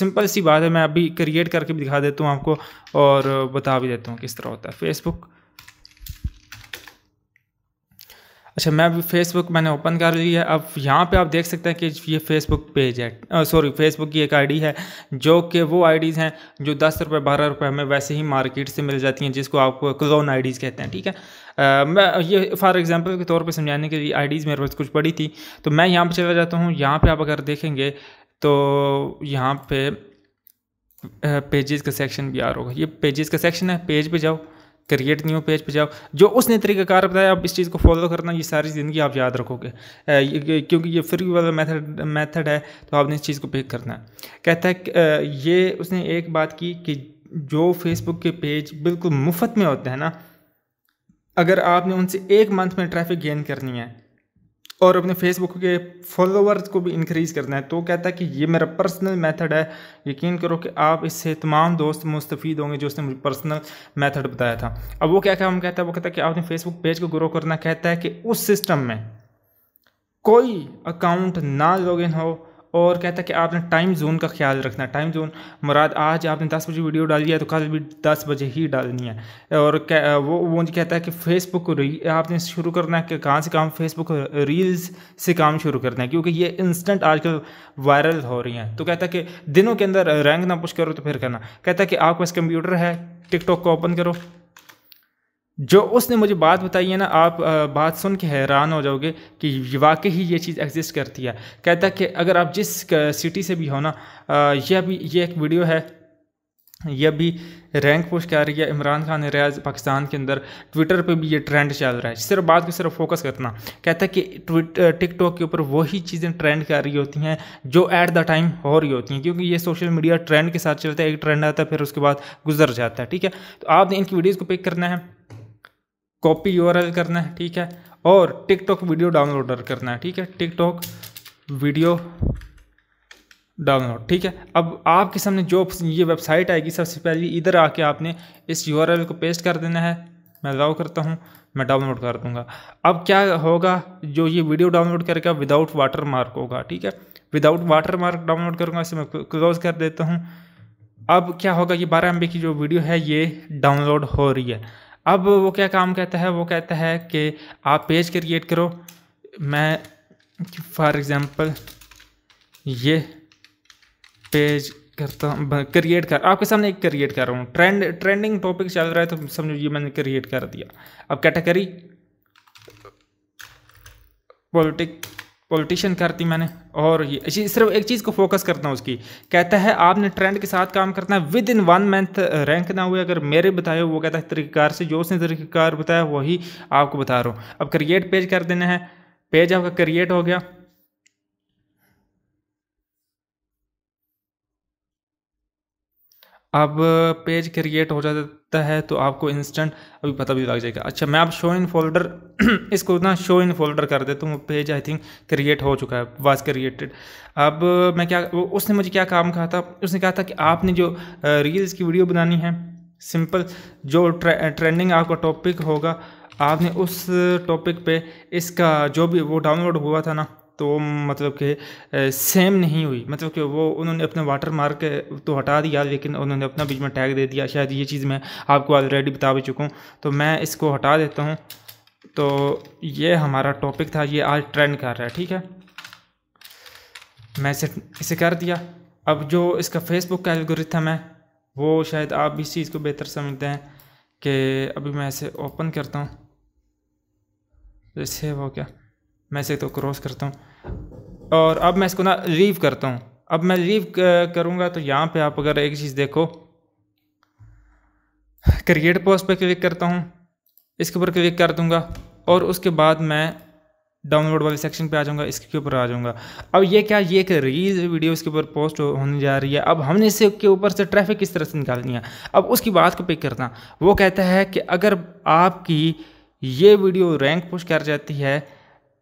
सिंपल सी बात है मैं अभी क्रिएट करके भी दिखा देता हूँ आपको और बता भी देता हूँ किस तरह होता है फेसबुक अच्छा मैं अभी फेसबुक मैंने ओपन कर ली है अब यहाँ पे आप देख सकते हैं कि ये फेसबुक पेज है सॉरी फेसबुक की एक आईडी है जो कि वो आईडीज़ हैं जो दस रुपये बारह रुपये हमें वैसे ही मार्केट से मिल जाती हैं जिसको आप क्लोन आईडीज़ कहते हैं ठीक है आ, मैं ये फॉर एग्जांपल के तौर पे समझाने के लिए आईडीज़ मेरे पास कुछ पड़ी थी तो मैं यहाँ पर चला जाता हूँ यहाँ पर आप अगर देखेंगे तो यहाँ पे पेजेज़ का सेक्शन भी आ रहा होगा ये पेजेज़ का सेक्शन है पेज पे जाओ क्रिएट न्यू पेज पे जाओ जो उसने तरीकाकार बताया आप इस चीज़ को फॉलो करना ये सारी ज़िंदगी आप याद रखोगे क्योंकि ये फ्री वाला मेथड मेथड है तो आपने इस चीज़ को पिक करना है कहता है ये उसने एक बात की कि जो फेसबुक के पेज बिल्कुल मुफ्त में होते हैं ना अगर आपने उनसे एक मंथ में ट्रैफिक गेन करनी है और अपने फेसबुक के फॉलोअर्स को भी इंक्रीज करना है तो कहता है कि ये मेरा पर्सनल मेथड है यकीन करो कि आप इससे तमाम दोस्त मुस्तफ़ी होंगे जो उसने मुझे पर्सनल मेथड बताया था अब वो क्या क्या हम कहता है वो कहता है कि आपने फेसबुक पेज को ग्रो करना कहता है कि उस सिस्टम में कोई अकाउंट ना लॉगिन हो और कहता है कि आपने टाइम जोन का ख्याल रखना टाइम जोन मुराद आज आपने दस बजे वीडियो डाली है तो कल भी दस बजे ही डालनी है और वो वो कहता है कि फेसबुक आपने शुरू करना है कि कहाँ से काम फेसबुक रील्स से काम शुरू करना है क्योंकि ये इंस्टेंट आजकल वायरल हो रही हैं तो कहता है कि दिनों के अंदर रैंक ना पुश करो तो फिर करना कहता है कि आपके पास कंप्यूटर है टिकटॉक को ओपन करो जो उसने मुझे बात बताई है ना आप बात सुन के हैरान हो जाओगे कि वाकई ही ये चीज़ एग्जिस्ट करती है कहता कि अगर आप जिस सिटी से भी हो ना यह भी ये एक वीडियो है यह भी रैंक पुश कर रही है इमरान खान रियाज पाकिस्तान के अंदर ट्विटर पे भी ये ट्रेंड चल रहा है सिर्फ बात को सिर्फ फोकस करना कहता है कि ट्विट टिकटॉक के ऊपर वही चीज़ें ट्रेंड कर रही होती हैं जो एट द टाइम हो रही होती हैं क्योंकि ये सोशल मीडिया ट्रेंड के साथ चलता है एक ट्रेंड आता है फिर उसके बाद गुजर जाता है ठीक है तो आपने इनकी वीडियोज़ को पिक करना है कॉपी यू करना है ठीक है और टिकटॉक वीडियो डाउनलोडर करना है ठीक है टिकटॉक वीडियो डाउनलोड ठीक है अब आपके सामने जो ये वेबसाइट आएगी सबसे पहले इधर आके आपने इस यू को पेस्ट कर देना है मैं अलाउ करता हूँ मैं डाउनलोड कर दूंगा अब क्या होगा जो ये वीडियो डाउनलोड करके विदाउट वाटर मार्क होगा ठीक है विदाउट वाटर मार्क डाउनलोड करूँगा इसे मैं क्लोज कर देता हूँ अब क्या होगा कि बारह एम की जो वीडियो है ये डाउनलोड हो रही है अब वो क्या काम कहता है वो कहता है कि आप पेज क्रिएट करो मैं फॉर एग्ज़ाम्पल ये पेज करता हूँ क्रिएट कर आपके सामने एक क्रिएट कर रहा हूँ ट्रेंड ट्रेंडिंग टॉपिक चल रहा है तो समझो ये मैंने क्रिएट कर दिया अब कैटेगरी पॉलिटिक पॉलिटिशियन करती मैंने और ये सिर्फ एक चीज़ को फोकस करता हूँ उसकी कहता है आपने ट्रेंड के साथ काम करना है within one month rank ना हुए अगर मेरे बताए वो कहता है तरीक़ेकार से जो उसने तरीक़ेकार बताया वही आपको बता रहा हूँ अब क्रिएट पेज कर देना है पेज आपका क्रिएट हो गया अब पेज क्रिएट हो जाता है तो आपको इंस्टेंट अभी पता भी लग जाएगा अच्छा मैं अब शो इन फोल्डर इसको ना शो इन फोल्डर कर देता हूँ पेज आई थिंक क्रिएट हो चुका है वाज क्रिएटेड अब मैं क्या उसने मुझे क्या काम कहा था उसने कहा था कि आपने जो रील्स की वीडियो बनानी है सिंपल जो ट्रे, ट्रेंडिंग आपका टॉपिक होगा आपने उस टॉपिक पे इसका जो भी वो डाउनलोड हुआ था ना तो वो मतलब कि सेम नहीं हुई मतलब कि वो उन्होंने अपने वाटर मार्क तो हटा दिया लेकिन उन्होंने अपना बीच में टैग दे दिया शायद ये चीज़ मैं आपको ऑलरेडी बता भी चुका हूँ तो मैं इसको हटा देता हूँ तो ये हमारा टॉपिक था ये आज ट्रेंड कर रहा है ठीक है मैं इसे इसे कर दिया अब जो इसका फेसबुक का था है वो शायद आप इस चीज़ को बेहतर समझते हैं कि अभी मैं इसे ओपन करता हूँ जैसे तो वो क्या मैं इसे तो क्रॉस करता हूँ और अब मैं इसको ना लीव करता हूँ अब मैं लीव करूँगा तो यहाँ पे आप अगर एक चीज़ देखो क्रिएट पोस्ट पे क्लिक करता हूँ इसके ऊपर क्लिक कर दूँगा और उसके बाद मैं डाउनलोड वाले सेक्शन पे आ जाऊँगा इसके ऊपर आ जाऊँगा अब ये क्या ये एक रील वीडियो इसके ऊपर पोस्ट होने जा रही है अब हमने इसके ऊपर से ट्रैफिक किस तरह से निकालनी है अब उसकी बात को पिक करना वो कहता है कि अगर आपकी ये वीडियो रैंक पुश कर जाती है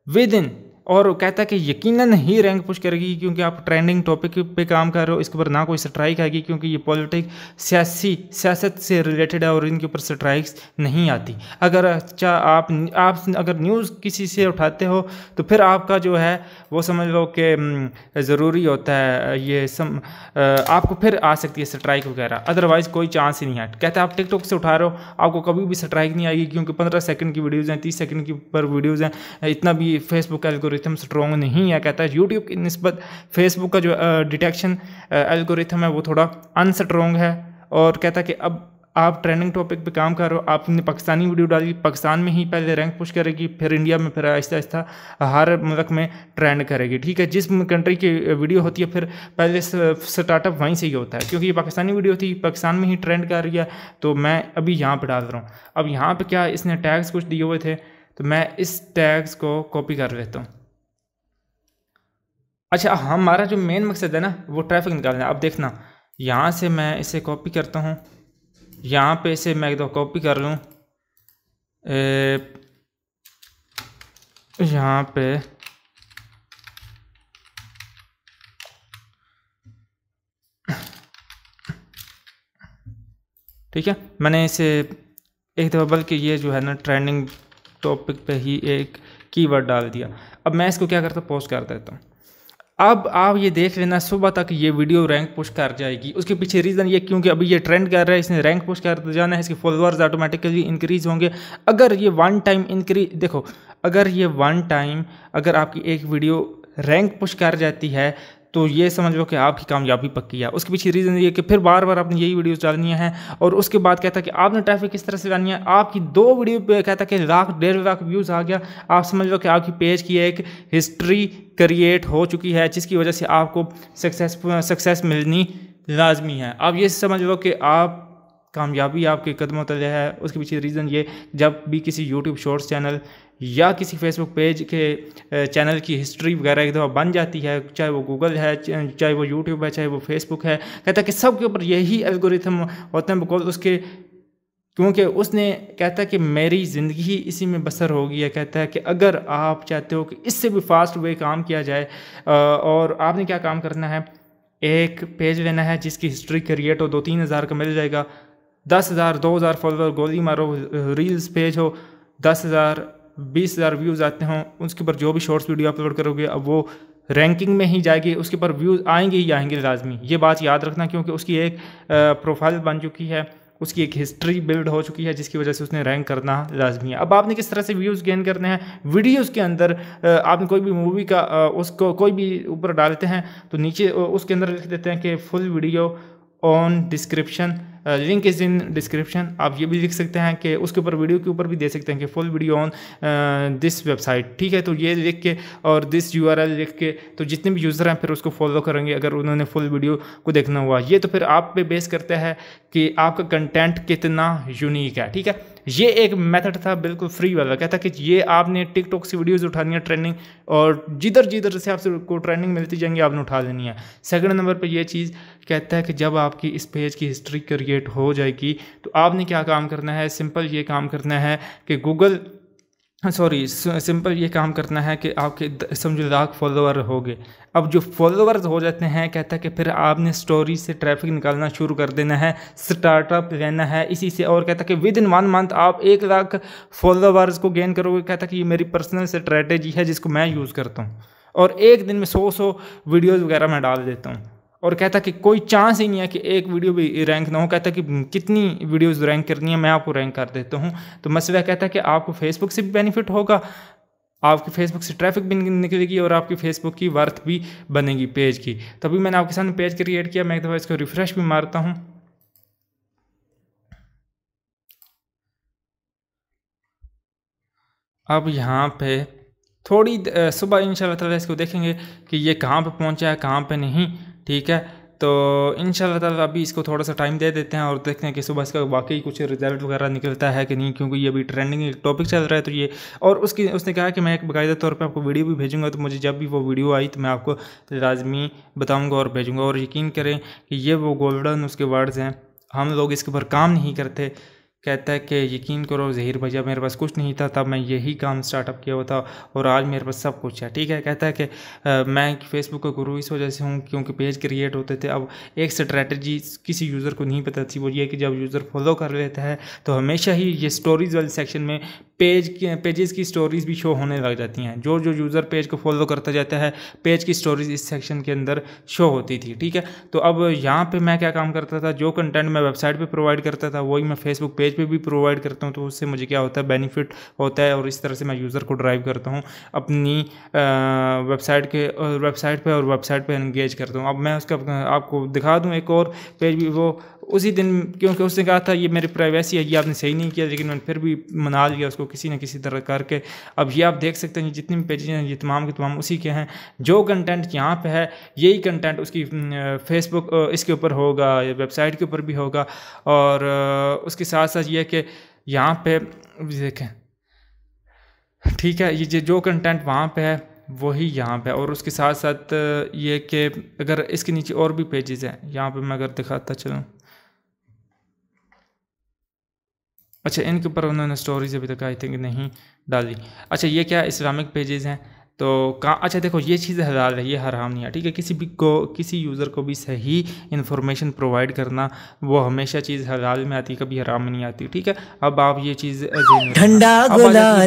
within और कहता है कि यकीनन ही रैंक पुश करेगी क्योंकि आप ट्रेंडिंग टॉपिक पे काम कर रहे हो इसके ऊपर ना कोई स्ट्राइक आएगी क्योंकि ये पॉलिटिक सियासी सियासत से रिलेटेड है और इनके ऊपर स्ट्राइक्स नहीं आती अगर अच्छा आप आप अगर न्यूज़ किसी से उठाते हो तो फिर आपका जो है वो समझ लो कि ज़रूरी होता है ये सम आपको फिर आ सकती है स्ट्राइक वगैरह अदरवाइज़ कोई चांस ही नहीं है कहते आप टिकटॉक से उठा रहे हो आपको कभी भी स्ट्राइक नहीं आएगी क्योंकि पंद्रह सेकंड की वीडियोज़ हैं तीस सेकेंड की पर वीडियोज़ हैं इतना भी फेसबुक एल्गो एल्गोरिथम स्ट्रॉन्ग नहीं है कहता है यूट्यूब की नस्बत फेसबुक का जो डिटेक्शन एल्गोरिथम है वो थोड़ा अनस्ट्रॉन्ग है और कहता है कि अब आप ट्रेंडिंग टॉपिक पे काम कर रहे हो आपने पाकिस्तानी वीडियो डाली पाकिस्तान में ही पहले रैंक पुश करेगी फिर इंडिया में फिर आहिस्ता आहिस्ता हर मुल्क में ट्रेंड करेगी ठीक है जिस कंट्री की वीडियो होती है फिर पहले स्टार्टअप वहीं से ही होता है क्योंकि ये पाकिस्तानी वीडियो थी पाकिस्तान में ही ट्रेंड कर रही है तो मैं अभी यहाँ पर डाल रहा हूँ अब यहाँ पर क्या इसने टैग्स कुछ दिए हुए थे तो मैं इस टैग्स को कॉपी कर लेता हूँ अच्छा हमारा जो मेन मकसद है ना वो ट्रैफिक निकालना अब देखना यहाँ से मैं इसे कॉपी करता हूँ यहाँ पे इसे मैं एक दो कॉपी कर लूँ यहाँ पे ठीक है मैंने इसे एक दफ़ा बल्कि ये जो है ना ट्रेंडिंग टॉपिक पे ही एक कीवर्ड डाल दिया अब मैं इसको क्या करता पोस्ट कर देता हूँ अब आप ये देख लेना सुबह तक ये वीडियो रैंक पुश कर जाएगी उसके पीछे रीज़न ये क्योंकि अभी ये ट्रेंड कर रहा है इसने रैंक पुश कर जाना है इसके फॉलोअर्स ऑटोमेटिकली इंक्रीज होंगे अगर ये वन टाइम इंक्रीज देखो अगर ये वन टाइम अगर आपकी एक वीडियो रैंक पुश कर जाती है तो ये समझ लो कि आपकी कामयाबी पक्की है उसके पीछे रीज़न ये कि फिर बार बार आपने यही वीडियोस डालनी है और उसके बाद कहता है कि आपने ट्रैफिक किस तरह से डालनी है आपकी दो वीडियो पे कहता है कि लाख डेढ़ लाख व्यूज़ आ गया आप समझ लो कि आपकी पेज की एक हिस्ट्री क्रिएट हो चुकी है जिसकी वजह से आपको सक्सेस सक्सेस मिलनी लाजमी है आप ये समझ लो कि आप कामयाबी आपके कदमों तले है उसके पीछे रीज़न ये जब भी किसी यूट्यूब शॉर्ट्स चैनल या किसी फेसबुक पेज के चैनल की हिस्ट्री वगैरह एक दफ़ा बन जाती है चाहे वो गूगल है चाहे वो यूट्यूब है चाहे वो फेसबुक है कहता है कि सब के ऊपर यही एल्गोरिथम होते हैं बिकॉज उसके क्योंकि उसने कहता है कि मेरी ज़िंदगी ही इसी में बसर होगी है कहता है कि अगर आप चाहते हो कि इससे भी फास्ट वे काम किया जाए और आपने क्या काम करना है एक पेज लेना है जिसकी हिस्ट्री क्रिएट हो दो तीन हज़ार का मिल जाएगा दस हज़ार दो हज़ार फॉलोअर गोली मारो रील्स पेज हो दस हज़ार बीस हज़ार व्यूज़ आते हों उसके ऊपर जो भी शॉर्ट्स वीडियो अपलोड करोगे अब वो रैंकिंग में ही जाएगी उसके ऊपर व्यूज़ आएंगे ही आएंगे लाजमी ये बात याद रखना क्योंकि उसकी एक प्रोफाइल बन चुकी है उसकी एक हिस्ट्री बिल्ड हो चुकी है जिसकी वजह से उसने रैंक करना लाजमी है अब आपने किस तरह से व्यूज़ गेन करने हैं वीडियोस के अंदर आपने कोई भी मूवी का उसको कोई भी ऊपर डालते हैं तो नीचे उसके अंदर लिख देते हैं कि full video on description link is in description आप ये भी लिख सकते हैं कि उसके ऊपर वीडियो के ऊपर भी दे सकते हैं कि full video on this website ठीक है तो ये लिख के और दिस यू लिख के तो जितने भी यूज़र हैं फिर उसको फॉलो करेंगे अगर उन्होंने फुल वीडियो को देखना हुआ ये तो फिर आप पे बेस करता है कि आपका कंटेंट कितना यूनिक है ठीक है ये एक मेथड था बिल्कुल फ्री वाला कहता कि ये आपने टिकटॉक से वीडियोज़ उठानी है ट्रेंडिंग और जिधर जिधर से आपको ट्रेंडिंग मिलती जाएंगी आपने उठा देनी है सेकंड नंबर पर यह चीज़ कहता है कि जब आपकी इस पेज की हिस्ट्री क्रिएट हो जाएगी तो आपने क्या काम करना है सिंपल ये काम करना है कि गूगल सॉरी हाँ, सिंपल ये काम करना है कि आपके समझो लाख फॉलोअर हो गए अब जो फॉलोअर्स हो जाते हैं कहता है कि फिर आपने स्टोरी से ट्रैफिक निकालना शुरू कर देना है स्टार्टअप रहना है इसी से और कहता है कि विद इन वन मंथ आप एक लाख फॉलोअर्स को गेन करोगे कहता है कि ये मेरी पर्सनल स्ट्रैटेजी है जिसको मैं यूज़ करता हूँ और एक दिन में सौ सौ वीडियोज़ वगैरह मैं डाल देता हूँ और कहता कि कोई चांस ही नहीं है कि एक वीडियो भी रैंक ना हो कहता कि कितनी वीडियोस रैंक करनी है मैं आपको रैंक कर देता हूँ तो मसवा कहता है कि आपको फेसबुक से भी बेनिफिट होगा आपके फेसबुक से ट्रैफिक भी निकलेगी और आपकी फेसबुक की वर्थ भी बनेगी पेज की तभी मैंने आपके सामने पेज क्रिएट किया मैं एक दफ़ा इसको रिफ्रेश भी मारता हूँ अब यहाँ पे थोड़ी सुबह इन ताला इसको देखेंगे कि ये कहाँ पे पहुँचा है कहाँ पे नहीं ठीक है तो इन ताला अभी इसको थोड़ा सा टाइम दे देते हैं और देखते हैं कि सुबह इसका वाकई कुछ रिजल्ट वगैरह निकलता है कि नहीं क्योंकि ये अभी ट्रेंडिंग एक टॉपिक चल रहा है तो ये और उसकी उसने कहा कि मैं एक बाकायदा तौर पे आपको वीडियो भी भेजूंगा तो मुझे जब भी वो वीडियो आई तो मैं आपको लाजमी बताऊँगा और भेजूँगा और यकीन करें कि ये वो गोल्डन उसके वर्ड्स हैं हम लोग इसके ऊपर काम नहीं करते कहता है कि यकीन करो जहिर भैया मेरे पास कुछ नहीं था तब मैं यही काम स्टार्टअप किया हुआ था और आज मेरे पास सब कुछ है ठीक है कहता है कि आ, मैं फेसबुक का गुरु इस वजह से हूँ क्योंकि पेज क्रिएट होते थे अब एक स्ट्रैटेजी किसी यूज़र को नहीं पता थी वो ये कि जब यूज़र फॉलो कर लेता है तो हमेशा ही ये स्टोरीज़ वाले सेक्शन में पेज पेजेस की स्टोरीज़ भी शो होने लग जाती हैं जो जो यूज़र पेज को फॉलो करता जाता है पेज की स्टोरीज़ इस सेक्शन के अंदर शो होती थी ठीक है तो अब यहाँ पर मैं क्या काम करता था जो कंटेंट मैं वेबसाइट पर प्रोवाइड करता था वही मैं फेसबुक पेज पेज पे भी प्रोवाइड करता हूँ तो उससे मुझे क्या होता है बेनिफिट होता है और इस तरह से मैं यूज़र को ड्राइव करता हूँ अपनी वेबसाइट के वेबसाइट पर और वेबसाइट पर एंगेज करता हूँ अब मैं उसका आपको दिखा दूँ एक और पेज भी वो उसी दिन क्योंकि उसने कहा था ये मेरी प्राइवेसी है ये आपने सही नहीं किया लेकिन मैंने फिर भी मना लिया उसको किसी न किसी तरह करके अब ये आप देख सकते हैं जितने भी पेजेज हैं ये तमाम के तमाम उसी के हैं जो कंटेंट यहाँ पे है यही कंटेंट उसकी फेसबुक इसके ऊपर होगा या वेबसाइट के ऊपर भी होगा और उसके साथ साथ ये कि यहाँ पे देखें ठीक है ये जो कंटेंट वहाँ पे है वही यहाँ पे और उसके साथ साथ ये कि अगर इसके नीचे और भी पेजेस हैं यहाँ पे मैं अगर दिखाता चलूँ अच्छा इनके ऊपर उन्होंने स्टोरीज अभी तक आई थिंक नहीं डाली अच्छा ये क्या इस्लामिक पेजेस हैं तो का अच्छा देखो ये चीज़ हलाल है ये हराम नहीं है ठीक है किसी भी को किसी यूज़र को भी सही इन्फॉर्मेशन प्रोवाइड करना वो हमेशा चीज़ हलाल में आती कभी हराम नहीं आती ठीक है अब आप ये चीज़ ठंडा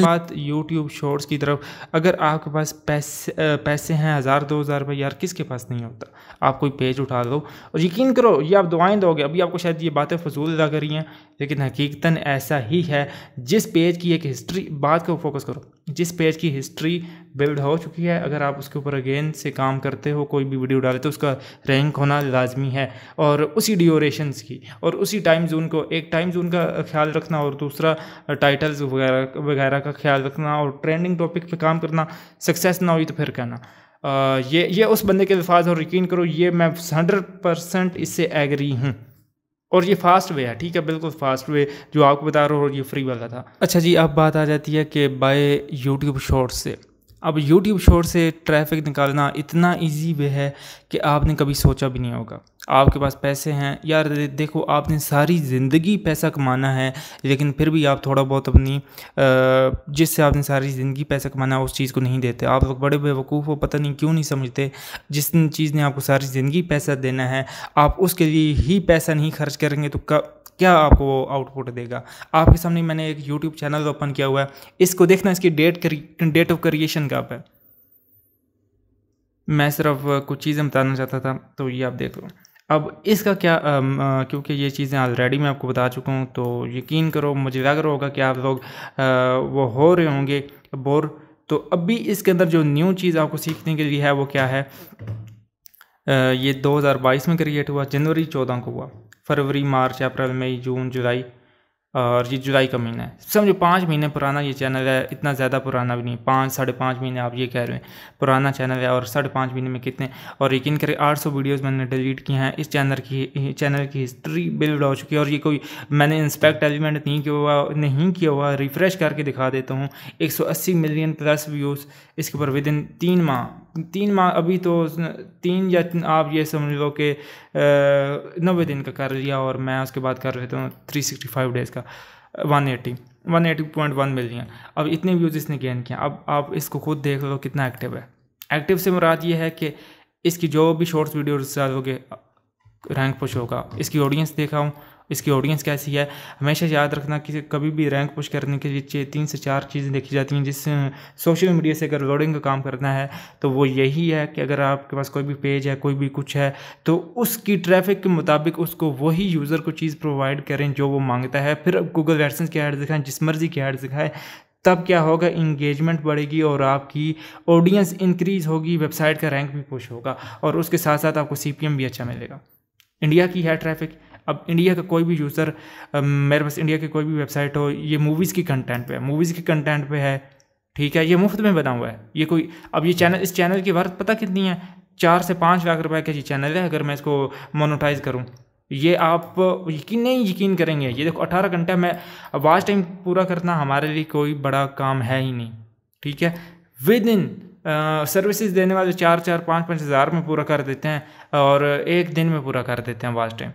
बात यूट्यूब शॉर्ट्स की तरफ अगर आपके पास पैसे पैसे हैं हज़ार दो हज़ार रुपये यार किसके पास नहीं होता आप कोई पेज उठा दो और यकीन करो ये आप दुआएं दोगे अभी आपको शायद ये बातें फजूल अदा करी हैं लेकिन हकीकतन ऐसा ही है जिस पेज की एक हिस्ट्री बात को फोकस करो जिस पेज की हिस्ट्री बिल्ड हो चुकी है अगर आप उसके ऊपर अगेन से काम करते हो कोई भी वीडियो डाले तो उसका रैंक होना लाजमी है और उसी ड्यूरेशन की और उसी टाइम जोन को एक टाइम जोन का ख्याल रखना और दूसरा टाइटल्स वगैरह वगैरह का ख्याल रखना और ट्रेंडिंग टॉपिक पे काम करना सक्सेस ना हुई तो फिर कहना आ, ये ये उस बंदे के अल्फाज और यकीन करो ये मैं हंड्रेड परसेंट इससे एग्री हूँ और ये फास्ट वे है ठीक है बिल्कुल फास्ट वे जो आपको बता रहा हूँ ये फ्री वाला था अच्छा जी अब बात आ जाती है कि बाय यूट्यूब शॉर्ट्स से अब यूट्यूब शॉर्ट से ट्रैफिक निकालना इतना इजी वे है कि आपने कभी सोचा भी नहीं होगा आपके पास पैसे हैं यार देखो आपने सारी ज़िंदगी पैसा कमाना है लेकिन फिर भी आप थोड़ा बहुत अपनी जिससे आपने सारी ज़िंदगी पैसा कमाना है उस चीज़ को नहीं देते आप लोग बड़े बेवकूफ़ हो पता नहीं क्यों नहीं समझते जिस चीज़ ने आपको सारी ज़िंदगी पैसा देना है आप उसके लिए ही पैसा नहीं खर्च करेंगे तो कब क्या आपको वो आउटपुट देगा आपके सामने मैंने एक यूट्यूब चैनल ओपन किया हुआ है इसको देखना इसकी डेट डेट ऑफ क्रिएशन कब है मैं सिर्फ कुछ चीज़ें बताना चाहता था तो ये आप देख लो अब इसका क्या क्योंकि ये चीज़ें ऑलरेडी मैं आपको बता चुका हूँ तो यकीन करो मुझे लग रहा होगा कि आप लोग वो हो रहे होंगे बोर तो अभी इसके अंदर जो न्यू चीज़ आपको सीखने के लिए है वो क्या है ये 2022 में क्रिएट हुआ जनवरी 14 को हुआ फरवरी मार्च अप्रैल मई जून जुलाई और ये जुलाई का महीना है समझो पाँच महीने पुराना ये चैनल है इतना ज़्यादा पुराना भी नहीं पाँच साढ़े पाँच महीने आप ये कह रहे हैं पुराना चैनल है और साढ़े पाँच महीने में कितने और यकीन करें आठ सौ वीडियोज़ मैंने डिलीट किए हैं इस चैनल की चैनल की हिस्ट्री बिल्ड हो चुकी है और ये कोई मैंने इंस्पेक्ट एलिमेंट नहीं किया हुआ नहीं किया हुआ रिफ़्रेश करके दिखा देता हूँ एक सौ अस्सी मिलियन प्लस व्यूज़ इसके ऊपर विद इन तीन माह तीन माह अभी तो उसने तीन या आप ये समझ लो कि नब्बे दिन का कर लिया और मैं उसके बाद कर रहे थे थ्री सिक्सटी फाइव डेज़ का one eighty one eighty point one million अब इतने व्यूज़ इसने गेन किया अब आप इसको खुद देख लो कितना एक्टिव है एक्टिव से मुराद ये है कि इसकी जो भी शॉर्ट्स वीडियो डालोगे रैंक पुश होगा इसकी ऑडियंस देखा हूँ इसकी ऑडियंस कैसी है हमेशा याद रखना कि कभी भी रैंक पुश करने के पीछे तीन से चार चीज़ें देखी जाती हैं जिस सोशल मीडिया से अगर लोडिंग का काम करना है तो वो यही है कि अगर आपके पास कोई भी पेज है कोई भी कुछ है तो उसकी ट्रैफिक के मुताबिक उसको वही यूज़र को चीज़ प्रोवाइड करें जो वो मांगता है फिर गूगल वैक्सीन की ऐड दिखाएं जिस मर्ज़ी की ऐड दिखाएं तब क्या होगा इंगेजमेंट बढ़ेगी और आपकी ऑडियंस इंक्रीज़ होगी वेबसाइट का रैंक भी पुश होगा और उसके साथ साथ आपको सी भी अच्छा मिलेगा इंडिया की है ट्रैफिक अब इंडिया का कोई भी यूज़र मेरे पास इंडिया की कोई भी वेबसाइट हो ये मूवीज़ की कंटेंट पे है मूवीज़ की कंटेंट पे है ठीक है ये मुफ्त में बना हुआ है ये कोई अब ये चैनल इस चैनल की वर्थ पता कितनी है चार से पाँच लाख रुपए का ये चैनल है अगर मैं इसको मोनोटाइज करूँ ये आप यकीन नहीं यकीन करेंगे ये देखो अठारह घंटे मैं वाच टाइम पूरा करना हमारे लिए कोई बड़ा काम है ही नहीं ठीक है विद इन सर्विसेज देने वाले चार चार पाँच पाँच हज़ार में पूरा कर देते हैं और एक दिन में पूरा कर देते हैं वाच टाइम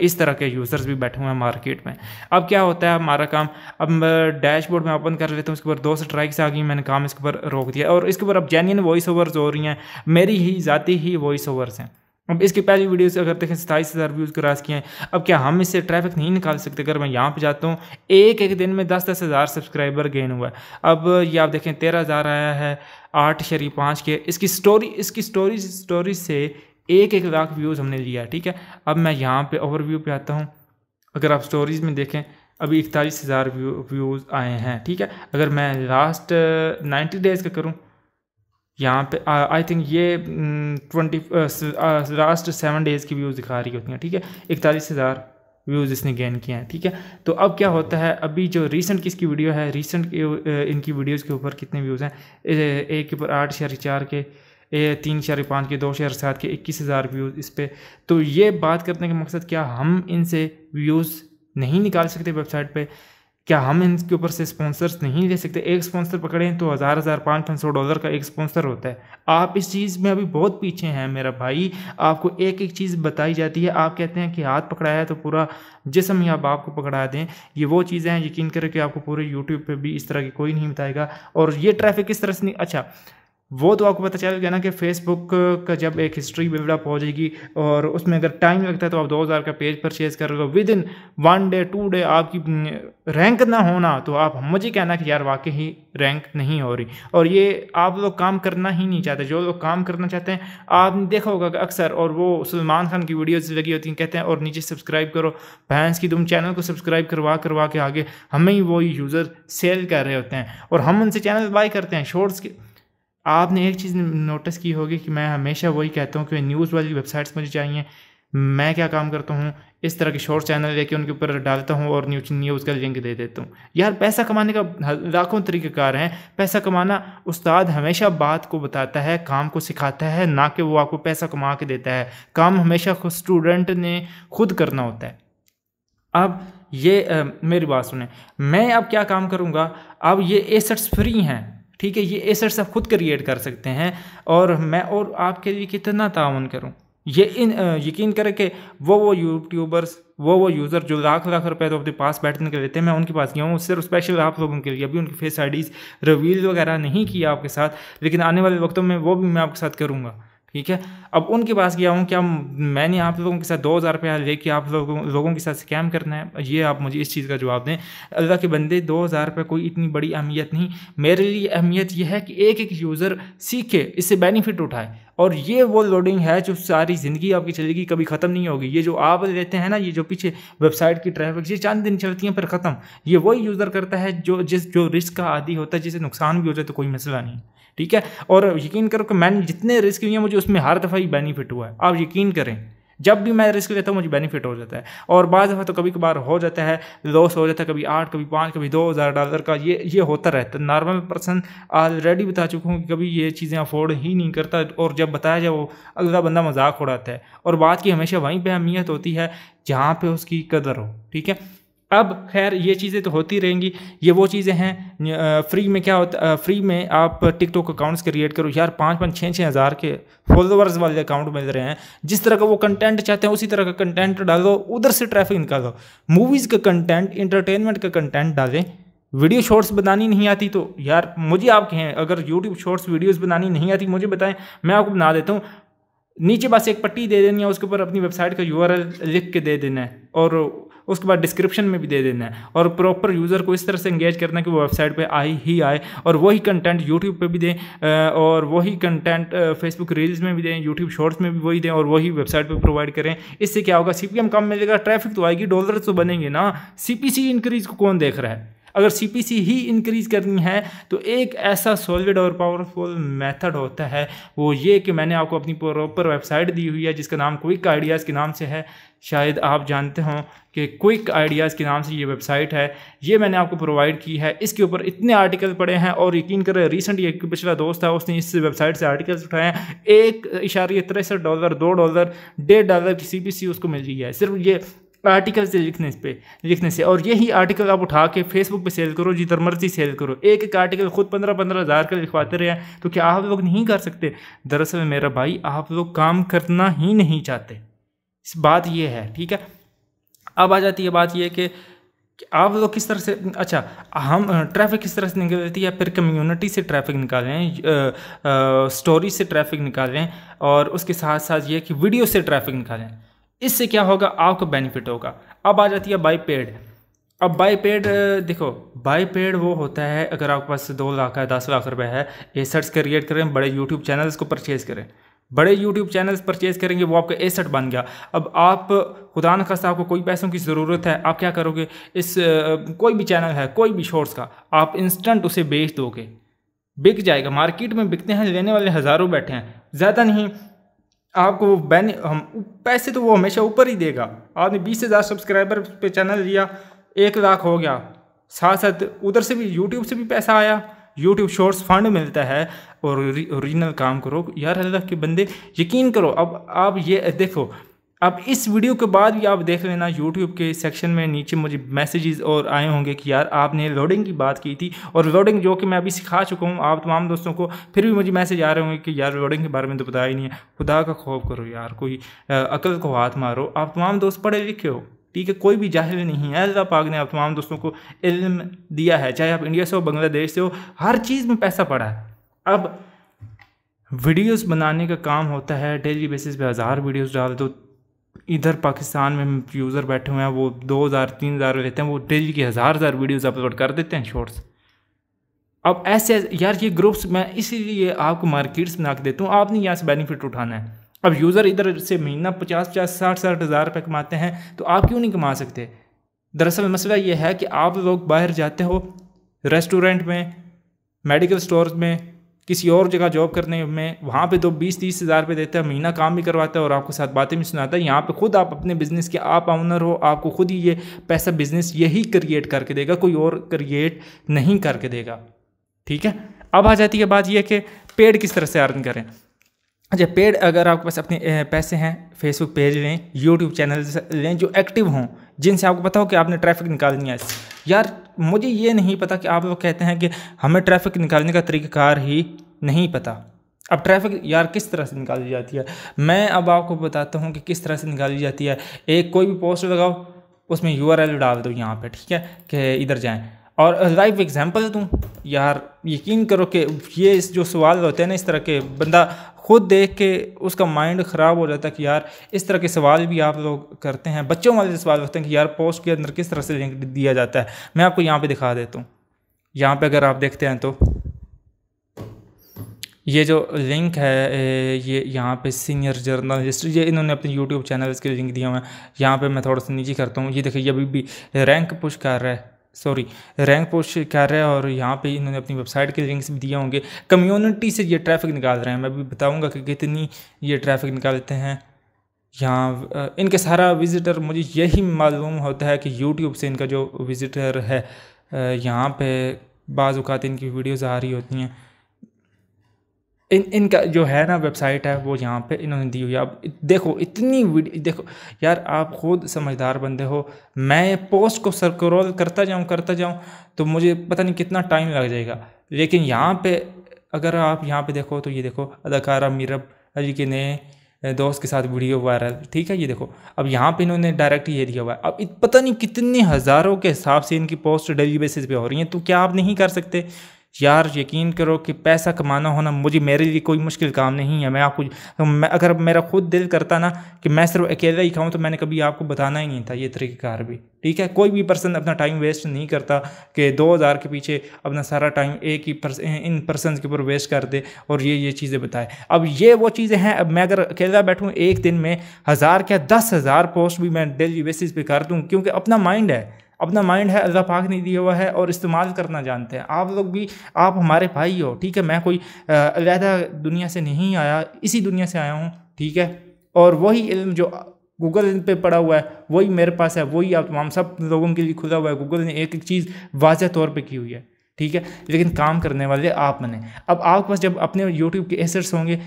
इस तरह के यूज़र्स भी बैठे हुए हैं मार्केट में अब क्या होता है हमारा काम अब डैशबोर्ड में ओपन कर लेता हूँ उसके ऊपर दो स्ट्राइक्स आ गई मैंने काम इसके ऊपर रोक दिया और इसके ऊपर अब जेन्यन वॉइस ओवर्स हो रही हैं मेरी ही ज़ाती ही वॉइस ओवर्स हैं अब इसकी पहली वीडियो से अगर देखें सताईस हज़ार व्यूज़ क्रॉस किए हैं अब क्या हम इससे ट्रैफिक नहीं निकाल सकते अगर मैं यहाँ पे जाता हूँ एक एक दिन में दस दस हज़ार सब्सक्राइबर गेन हुआ है अब ये आप देखें तेरह हज़ार आया है आठ शरी पाँच के इसकी स्टोरी इसकी स्टोरी स्टोरी से एक एक लाख व्यूज़ हमने लिया ठीक है अब मैं यहाँ पे ओवरव्यू पे आता हूँ अगर आप स्टोरीज में देखें अभी इकतालीस हज़ार व्यूज़ आए हैं ठीक है अगर मैं लास्ट नाइन्टी डेज़ का करूँ यहाँ पे आई थिंक ये ट्वेंटी लास्ट सेवन डेज़ की व्यूज़ दिखा रही होती हैं ठीक है इकतालीस हज़ार व्यूज़ इसने गेन किए हैं ठीक है तो अब क्या होता है अभी जो रीसेंट किसकी वीडियो है रीसेंट इनकी वीडियोज़ के ऊपर कितने व्यूज़ हैं एक के ऊपर आठ या चार के ए, तीन शहर पाँच के दो शेयर सात के इक्कीस हज़ार व्यूज़ इस पर तो ये बात करने का मकसद क्या हम इनसे व्यूज़ नहीं निकाल सकते वेबसाइट पे क्या हम इनके ऊपर से स्पॉन्सर्स नहीं ले सकते एक स्पॉन्सर पकड़ें तो हज़ार हज़ार पाँच पाँच सौ डॉलर का एक स्पॉन्सर होता है आप इस चीज़ में अभी बहुत पीछे हैं मेरा भाई आपको एक एक चीज़ बताई जाती है आप कहते हैं कि हाथ पकड़ाया है तो पूरा जिसम या बाप आपको पकड़ा दें ये वो चीज़ें हैं यकीन करें कि आपको पूरे यूट्यूब पर भी इस तरह की कोई नहीं बताएगा और ये ट्रैफिक किस तरह से नहीं अच्छा वो तो आपको पता चल गया ना कि फेसबुक का जब एक हिस्ट्री बिल्डअप हो जाएगी और उसमें अगर टाइम लगता है तो आप दो हज़ार का पेज परचेज कर लो within one day to day आपकी रैंक हम्म, ना होना तो आप मुझे कहना कि यार वाकई ही रैंक नहीं हो रही और ये आप लोग काम करना ही नहीं चाहते जो लोग काम करना चाहते हैं आपने देखा होगा अक्सर और वो सलमान खान की वीडियोज़ लगी होती हैं कहते हैं और नीचे सब्सक्राइब करो भैंस की तुम चैनल को सब्सक्राइब करवा करवा के आगे हमें ही वो यूज़र सेल कर रहे होते हैं और हम उनसे चैनल बाई करते हैं शॉर्ट्स आपने एक चीज़ नोटिस की होगी कि मैं हमेशा वही कहता हूँ कि न्यूज़ वाली वेबसाइट्स मुझे चाहिए मैं क्या काम करता हूँ इस तरह के शॉर्ट चैनल लेके उनके ऊपर डालता हूँ और न्यूज न्यूज़ का लिंक दे देता हूँ यार पैसा कमाने का लाखों तरीक़ेकार हैं पैसा कमाना उस्ताद हमेशा बात को बताता है काम को सिखाता है ना कि वो आपको पैसा कमा के देता है काम हमेशा स्टूडेंट ने खुद करना होता है अब ये आ, मेरी बात सुने मैं अब क्या काम करूँगा अब ये एसेट्स फ्री हैं ठीक है ये एसेट्स आप खुद क्रिएट कर सकते हैं और मैं और आपके लिए कितना ताउन करूँ ये इन यकीन करें कि वो वो यूट्यूबर्स वो वो यूज़र जो लाख लाख रुपए तो अपने पास बैठने के लेते हैं मैं उनके पास गया हूँ सिर्फ स्पेशल आप लोगों के लिए अभी उनकी फेस आईडीज़ रिवील वगैरह नहीं किया आपके साथ लेकिन आने वाले वक्तों में वो भी मैं आपके साथ करूँगा ठीक है अब उनके पास गया हूँ क्या मैंने आप लोगों के साथ दो हज़ार रुपया लेके आप लोगों लोगों के साथ स्कैम करना है ये आप मुझे इस चीज़ का जवाब दें अल्लाह के बंदे दो हज़ार रुपये कोई इतनी बड़ी अहमियत नहीं मेरे लिए अहमियत यह है कि एक एक यूज़र सीखे इससे बेनिफिट उठाए और ये वो लोडिंग है जो सारी ज़िंदगी आपकी चलेगी कभी ख़त्म नहीं होगी ये जो आप लेते हैं ना ये जो पीछे वेबसाइट की ट्रैफिक ये चंद दिन चलती हैं पर ख़त्म ये वही यूज़र करता है जो जिस जो रिस्क का आदि होता है जिसे नुकसान भी हो जाए तो कोई मसला नहीं ठीक है और यकीन करो कि मैंने जितने रिस्क लिए मुझे उसमें हर दफ़ा दफ़ा ही बेनिफिट हुआ है आप यकीन करें जब भी मैं रिस्क लेता हूँ मुझे बेनिफिट हो जाता है और बाद दफ़ा तो कभी कभार हो जाता है लॉस हो जाता है कभी आठ कभी पाँच कभी दो हज़ार डॉलर का ये ये होता रहता है नॉर्मल पर्सन ऑलरेडी बता चुका हूँ कि कभी ये चीज़ें अफोर्ड ही नहीं करता और जब बताया जाए वो अगला बंदा मजाक उड़ाता है और बात की हमेशा वहीं पर अहमियत होती है जहाँ पर उसकी कदर हो ठीक है अब खैर ये चीज़ें तो होती रहेंगी ये वो चीज़ें हैं फ्री में क्या होता फ्री में आप टिकटॉक अकाउंट्स क्रिएट करो यार पाँच पाँच छः छः हज़ार के फॉलोअर्स वाले अकाउंट मिल रहे हैं जिस तरह का वो कंटेंट चाहते हैं उसी तरह का कंटेंट डालो उधर से ट्रैफिक निकालो मूवीज़ का कंटेंट इंटरटेनमेंट का कंटेंट डालें वीडियो शॉर्ट्स बनानी नहीं आती तो यार मुझे आप कहें अगर यूट्यूब शॉर्ट्स वीडियोज़ बनानी नहीं आती मुझे बताएं मैं आपको बना देता हूँ नीचे बस एक पट्टी दे देनी है उसके ऊपर अपनी वेबसाइट का यू लिख के दे देना है और उसके बाद डिस्क्रिप्शन में भी दे देना है और प्रॉपर यूज़र को इस तरह से इंगेज करना है कि वो वेबसाइट पर आई ही आए और वही कंटेंट यूट्यूब पर भी दें और वही कंटेंट फेसबुक रील्स में भी दें यूट्यूब शॉर्ट्स में भी वही दें और वही वेबसाइट पर प्रोवाइड करें इससे क्या होगा सी कम मिलेगा ट्रैफिक तो आएगी डॉलर तो बनेंगे ना सी इंक्रीज को कौन देख रहा है अगर सी ही इंक्रीज करनी है तो एक ऐसा सॉलिड और पावरफुल मेथड होता है वो ये कि मैंने आपको अपनी प्रॉपर वेबसाइट दी हुई है जिसका नाम क्विक आइडियाज़ के नाम से है शायद आप जानते हों कि क्विक आइडियाज़ के नाम से ये वेबसाइट है ये मैंने आपको प्रोवाइड की है इसके ऊपर इतने आर्टिकल पड़े हैं और यकीन करें रिसेंट एक पिछला दोस्त है उसने इस वेबसाइट से आर्टिकल्स उठाए हैं एक इशारे तिरसठ डॉलर दो डॉलर डेढ़ डॉलर की सी उसको मिल रही है सिर्फ ये आर्टिकल्स लिखने पे लिखने से और यही आर्टिकल आप उठा के फेसबुक पे सेल करो जिधर मर्जी सेल करो एक एक आर्टिकल खुद पंद्रह पंद्रह हज़ार का लिखवाते रहे तो क्या आप लोग नहीं कर सकते दरअसल मेरा भाई आप लोग काम करना ही नहीं चाहते बात यह है ठीक है अब आ जाती है बात यह कि आप लोग किस तरह से अच्छा हम ट्रैफिक किस तरह से निकलती है या फिर कम्युनिटी से ट्रैफिक निकालें स्टोरी से ट्रैफिक निकालें और उसके साथ साथ ये कि वीडियो से ट्रैफिक निकालें इससे क्या होगा आपको बेनिफिट होगा अब आ जाती है बाई पेड अब बाई पेड देखो बाई पेड वो होता है अगर आपके पास दो लाख है दस लाख रुपए है एसेट्स क्रिएट करें बड़े यूट्यूब चैनल्स को परचेज़ करें बड़े यूट्यूब चैनल्स परचेज़ करेंगे वो आपका एसेट बन गया अब आप खुदा न खास्ता आपको कोई पैसों की ज़रूरत है आप क्या करोगे इस कोई भी चैनल है कोई भी शॉर्ट्स का आप इंस्टेंट उसे बेच दोगे बिक जाएगा मार्केट में बिकते हैं लेने वाले हज़ारों बैठे हैं ज़्यादा नहीं आपको वो बैन हम पैसे तो वो हमेशा ऊपर ही देगा आपने बीस हज़ार सब्सक्राइबर पे चैनल लिया एक लाख हो गया साथ साथ उधर से भी यूट्यूब से भी पैसा आया यूट्यूब शॉर्ट्स फंड मिलता है और ओरिजिनल काम करो यार अल्लाह के बंदे यकीन करो अब आप ये देखो अब इस वीडियो के बाद भी आप देख लेना यूट्यूब के सेक्शन में नीचे मुझे मैसेजेस और आए होंगे कि यार आपने लोडिंग की बात की थी और लोडिंग जो कि मैं अभी सिखा चुका हूँ आप तमाम दोस्तों को फिर भी मुझे मैसेज आ रहे होंगे कि यार लोडिंग के बारे में तो पता ही नहीं है खुदा का खौफ करो यार कोई अकल को हाथ मारो आप तमाम दोस्त पढ़े लिखे हो ठीक है कोई भी जाहिर नहीं है अल्लाह पाक ने आप तमाम दोस्तों को इल्म दिया है चाहे आप इंडिया से हो बांग्लादेश से हो हर चीज़ में पैसा पड़ा है अब वीडियोस बनाने का काम होता है डेली बेसिस पे हज़ार वीडियोस डाल दो इधर पाकिस्तान में यूज़र बैठे हुए हैं वो दो हज़ार तीन हज़ार लेते हैं वो डेली की हज़ार हज़ार वीडियोज़ अपलोड कर देते हैं शॉर्ट्स अब ऐसे यार ये ग्रुप्स मैं इसीलिए आपको मार्केट्स में आके देता हूँ आपने यहाँ से बेनिफिट उठाना है अब यूज़र इधर से महीना पचास पचास साठ साठ हज़ार रुपये कमाते हैं तो आप क्यों नहीं कमा सकते दरअसल मसला ये है कि आप लोग बाहर जाते हो रेस्टोरेंट में मेडिकल स्टोर में किसी और जगह जॉब करने में वहाँ पे तो बीस तीस हज़ार रुपये देता है महीना काम भी करवाता है और आपके साथ बातें भी सुनाता है यहाँ पे खुद आप अपने बिज़नेस के आप ऑनर हो आपको खुद ही ये पैसा बिज़नेस यही क्रिएट करके देगा कोई और क्रिएट नहीं करके देगा ठीक है अब आ जाती है बात यह कि पेड़ किस तरह से अर्न करें अच्छा पेड अगर आपके पास अपने पैसे हैं फेसबुक पेज लें यूट्यूब चैनल लें जो एक्टिव हों जिनसे आपको पता हो कि आपने ट्रैफिक निकाल है यार मुझे ये नहीं पता कि आप लोग कहते हैं कि हमें ट्रैफिक निकालने का तरीक़ाकार ही नहीं पता अब ट्रैफिक यार किस तरह से निकाली जाती है मैं अब आपको बताता हूँ कि किस तरह से निकाली जाती है एक कोई भी पोस्ट लगाओ उसमें यू डाल दो यहाँ पर ठीक है कि इधर जाएँ और लाइव एग्जांपल दूँ यार यकीन करो कि ये जो सवाल होते हैं ना इस तरह के बंदा खुद देख के उसका माइंड ख़राब हो जाता है कि यार इस तरह के सवाल भी आप लोग करते हैं बच्चों वाले सवाल करते हैं कि यार पोस्ट के अंदर किस तरह से लिंक दिया जाता है मैं आपको यहाँ पे दिखा देता हूँ यहाँ पे अगर आप देखते हैं तो ये जो लिंक है ये यहाँ पे सीनियर जर्नलिस्ट ये इन्होंने अपने यूट्यूब चैनल के लिंक दिया हुआ है यहाँ पर मैं थोड़ा सा नीचे करता हूँ ये देखिए ये अभी भी रैंक पुश कर रहा है सॉरी रैंक पोस्ट कर रहे हैं और यहाँ पे इन्होंने अपनी वेबसाइट के लिंक्स भी दिए होंगे कम्युनिटी से ये ट्रैफिक निकाल रहे हैं मैं भी बताऊँगा कि कितनी ये ट्रैफिक निकालते हैं यहाँ इनके सारा विज़िटर मुझे यही मालूम होता है कि यूट्यूब से इनका जो विज़िटर है यहाँ पे बाज़ इनकी वीडियोज़ आ रही होती हैं इन इनका जो है ना वेबसाइट है वो यहाँ पे इन्होंने दी हुई है अब देखो इतनी वीडियो देखो यार आप खुद समझदार बंदे हो मैं पोस्ट को सरक्रोल करता जाऊँ करता जाऊँ तो मुझे पता नहीं कितना टाइम लग जाएगा लेकिन यहाँ पे अगर आप यहाँ पे देखो तो ये देखो अदाकारा मीरब अली के नए दोस्त के साथ वीडियो वायरल ठीक है ये देखो अब यहाँ पे इन्होंने डायरेक्ट ये दिया हुआ है अब पता नहीं कितने हज़ारों के हिसाब से इनकी पोस्ट डेली बेसिस पे हो रही हैं तो क्या आप नहीं कर सकते यार यकीन करो कि पैसा कमाना होना मुझे मेरे लिए कोई मुश्किल काम नहीं है मैं आपको मैं अगर मेरा खुद दिल करता ना कि मैं सिर्फ अकेला ही खाऊं तो मैंने कभी आपको बताना ही नहीं था ये तरीक़ेकार भी ठीक है कोई भी पर्सन अपना टाइम वेस्ट नहीं करता कि दो हज़ार के पीछे अपना सारा टाइम एक ही पर्स इन पर्सन के ऊपर वेस्ट कर दे और ये ये चीज़ें बताए अब ये वो चीज़ें हैं अब मैं अगर अकेला बैठूँ एक दिन में हज़ार क्या दस हज़ार पोस्ट भी मैं डेली बेसिस पर कर दूँ क्योंकि अपना माइंड है अपना माइंड है अल्लाह पाक ने दिया हुआ है और इस्तेमाल करना जानते हैं आप लोग भी आप हमारे भाई हो ठीक है मैं कोई अलहदा दुनिया से नहीं आया इसी दुनिया से आया हूँ ठीक है और वही इल्म जो गूगल पे पड़ा हुआ है वही मेरे पास है वही आप तमाम सब लोगों के लिए खुला हुआ है गूगल ने एक एक चीज़ वाज तौर पर की हुई है ठीक है लेकिन काम करने वाले आप बने अब आपके पास जब अपने यूट्यूब के एसर्स होंगे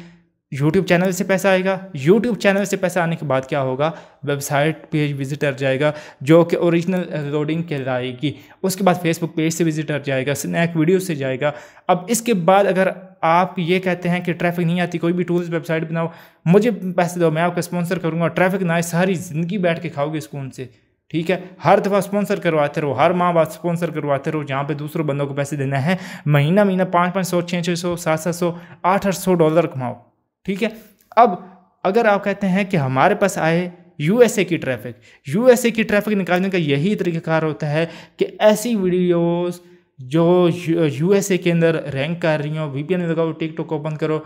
यूट्यूब चैनल से पैसा आएगा यूट्यूब चैनल से पैसा आने के बाद क्या होगा वेबसाइट पेज विजिटर जाएगा जो कि ओरिजिनल रिकॉर्डिंग कहलाएगी उसके बाद फेसबुक पेज से विजिटर जाएगा स्नैक वीडियो से जाएगा अब इसके बाद अगर आप ये कहते हैं कि ट्रैफिक नहीं आती कोई भी टूल्स वेबसाइट बनाओ मुझे पैसे दो मैं आपका स्पॉन्सर करूँगा ट्रैफिक ना सारी ज़िंदगी बैठ के खाओगे स्कून से ठीक है हर दफ़ा स्पॉन्सर करवाते रहो हर माँ बाप स्पॉन्सर करवाते रहो जहाँ पे दूसरों बंदों को पैसे देना है महीना महीना पाँच पाँच सौ छः छः सौ सात सात सौ आठ आठ सौ डॉलर कमाओ ठीक है अब अगर आप कहते हैं कि हमारे पास आए यूएसए की ट्रैफिक यूएसए की ट्रैफिक निकालने का यही तरीक़ाकार होता है कि ऐसी वीडियोस जो यूएसए के अंदर रैंक कर रही हो वीपीएन लगाओ टिकटॉक ओपन करो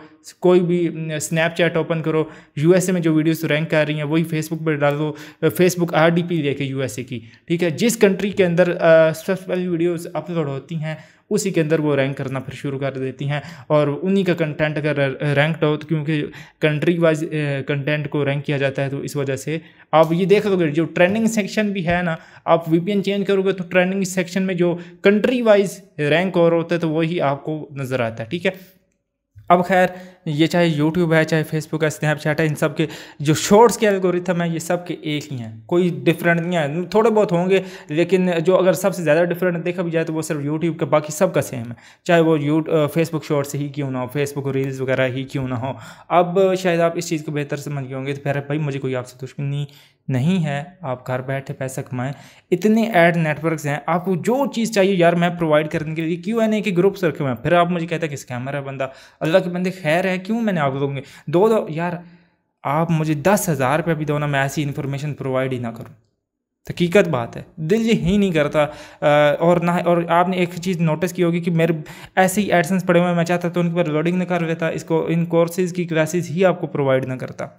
कोई भी स्नैपचैट ओपन करो यूएसए में जो वीडियोस रैंक कर रही हैं वही फेसबुक पर डाल दो फेसबुक आरडीपी देखे यूएसए की ठीक है जिस कंट्री के अंदर सबसे पहली वीडियोज़ अपलोड होती हैं उसी के अंदर वो रैंक करना फिर शुरू कर देती हैं और उन्हीं का कंटेंट अगर रैंक हो तो क्योंकि कंट्री वाइज कंटेंट को रैंक किया जाता है तो इस वजह से आप ये देख लोगे जो ट्रेंडिंग सेक्शन भी है ना आप वीपीएन चेंज करोगे तो ट्रेंडिंग सेक्शन में जो कंट्री वाइज रैंक और होता है तो वही आपको नज़र आता है ठीक है अब खैर ये चाहे यूट्यूब है चाहे फेसबुक है स्नैपचैट है इन सब के जो शॉर्ट्स के एल्गोरिथम है ये सब के एक ही हैं कोई डिफरेंट नहीं है थोड़े बहुत होंगे लेकिन जो अगर सबसे ज़्यादा डिफरेंट देखा भी जाए तो वो सिर्फ यूट्यूब का बाकी सब का सेम है चाहे वो यू फेसबुक शॉर्ट्स ही क्यों ना हो फेसबुक रील्स वगैरह ही क्यों ना हो अब शायद आप इस चीज़ को बेहतर समझ गए होंगे तो फिर भाई मुझे कोई आपसे दुश्मनी नहीं है आप घर बैठे पैसा कमाएं इतने ऐड नेटवर्क्स हैं आपको जो चीज़ चाहिए यार मैं प्रोवाइड करने के लिए क्यों है नहीं कि ग्रुप्स रखे हुए हैं फिर आप मुझे कहते हैं कि स्कैमर है बंदा अल्लाह के बंदे खैर है है क्यों मैंने आप लोगों दो दो यार आप मुझे दस हज़ार रुपये भी दो ना मैं ऐसी इन्फॉर्मेशन प्रोवाइड ही ना करूँ हकीकत बात है दिल ये ही नहीं करता और ना और आपने एक चीज़ नोटिस की होगी कि मेरे ऐसे ही एडसन्स पड़े हुए मैं चाहता तो उनके पर लोडिंग ना कर लेता इसको इन कोर्सेज़ की क्लासेस ही आपको प्रोवाइड ना करता